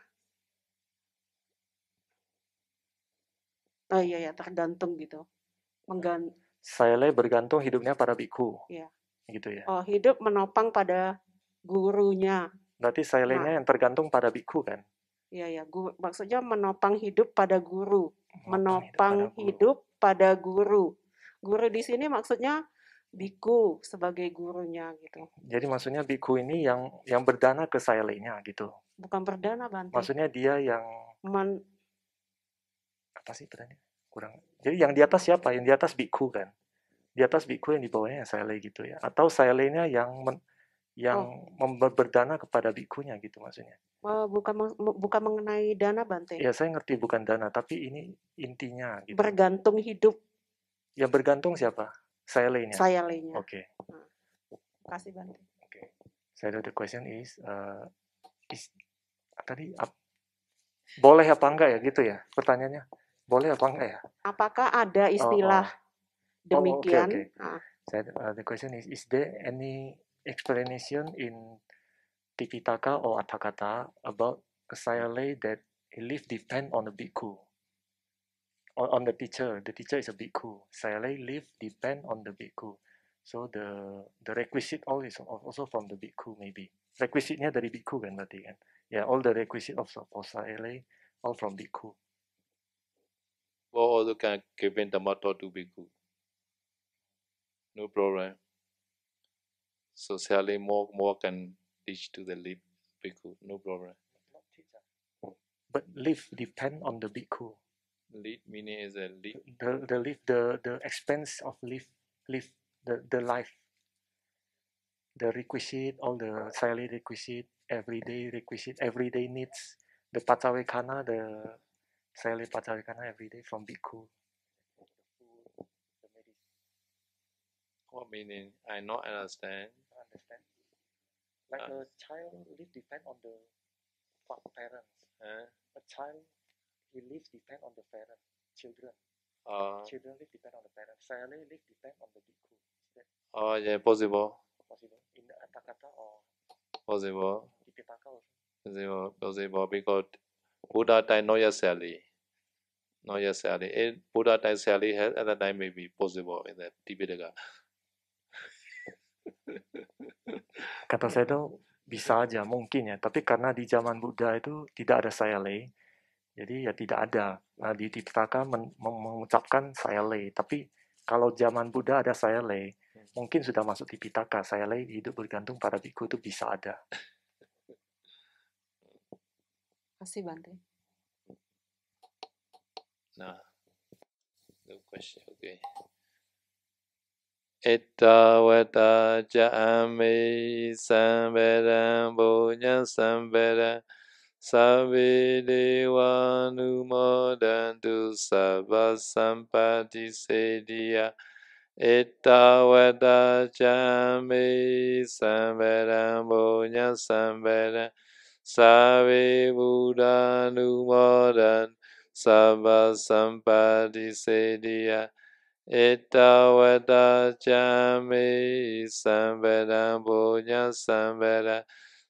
oh iya ya tergantung gitu menggan saya lagi bergantung hidupnya pada biku ya. gitu ya oh hidup menopang pada gurunya Berarti selainnya nah. yang tergantung pada biku kan? Iya ya, guru, maksudnya menopang hidup pada guru, menopang, hidup, pada, guru. guru. di sini maksudnya biku sebagai gurunya gitu. Jadi maksudnya biku ini yang yang berdana ke sailingnya gitu. Bukan berdana Bante. Maksudnya dia yang Men... apa sih bedanya? Kurang. Jadi yang di atas siapa? Yang di atas biku kan? Di atas biku yang di bawahnya yang saile gitu ya. Atau lainnya yang men yang oh. berdana kepada bikunya gitu maksudnya. Oh, bukan bukan mengenai dana Bante. Ya, saya ngerti bukan dana, tapi ini intinya gitu. Bergantung hidup. Ya bergantung siapa? Saya lainnya. Saya lainnya. Oke. Okay. Hmm. kasih Bante. Oke. Okay. So the question is uh, is tadi ap, boleh apa enggak ya gitu ya pertanyaannya? Boleh apa enggak ya? Apakah ada oh, istilah oh, oh. demikian? Oh, okay, okay. Ah. So, uh, eh, the question is is there any explanation in Tipitaka or atakata about a Sayale that a leaf depend on the bhikkhu, On on the teacher. The teacher is a bhikkhu. Sayale live depend on the bhikkhu. So the the requisite all is also from the bhikkhu maybe. requisite Requisitnya dari bhikkhu kan berarti kan. Yeah, all the requisite of for Sayale all from bhikkhu. Well, also can in the motto to bhikkhu. No problem sociale more more can teach to the leaf bhikkhu, no problem. But leaf depend on the bhikkhu. Leaf meaning is a leaf. The the leaf the the expense of leaf leaf the the life. The requisite, all the salary requisite, everyday requisite, everyday needs. The patawekana, the salary patawekana every day from bhikkhu. What meaning? I not understand understand. Like uh. a child live depend on the parents. Uh. A child he lives depend on the parents, children. Uh. Children live depend on the parents. Family live depend on the bhikkhu. Oh ah, yeah, possible. Possible in the Antakata or possible. Dipitaka Possible, possible because Buddha time not necessarily. Not necessarily. Eh, Buddha time necessarily has, that time may be possible in the Tipitaka. Kata ya saya itu kan? bisa aja mungkin ya, tapi karena di zaman Buddha itu tidak ada saya le jadi ya tidak ada. Nah, di Tipitaka men mengucapkan le tapi kalau zaman Buddha ada saya le hmm. mungkin sudah masuk Tipitaka, le hidup bergantung pada biku itu bisa ada. Kasih Bante. Nah, no question, oke. Okay. Ittavata jami sambedam punya sambedam sabbe deva numodantu sabba sampati sediya Ittavata jami sambedam punya sambedam sabbe buddha numodantu sabba sampati sediya Itawata chami sambedam punya sambedam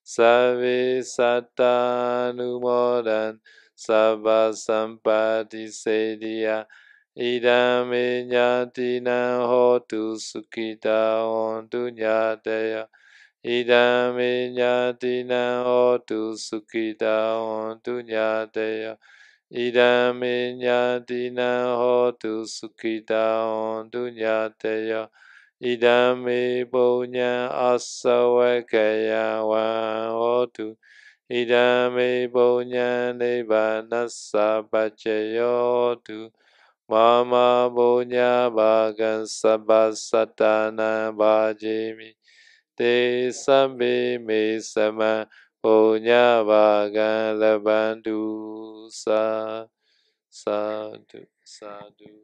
savi sata numodan sabba sampati sediya idame nyatina hotu sukita ontu nyateya idame nyatina hotu sukita ontu nyateya idame nyadina hotu sukhita hontu nyateya idame bonya asavakaya va hotu idame bonya nibanasa pachayo hotu mama bonya bhagan sabhasatana bhajemi te sabbe me sama punya lebandu sa sadu sadu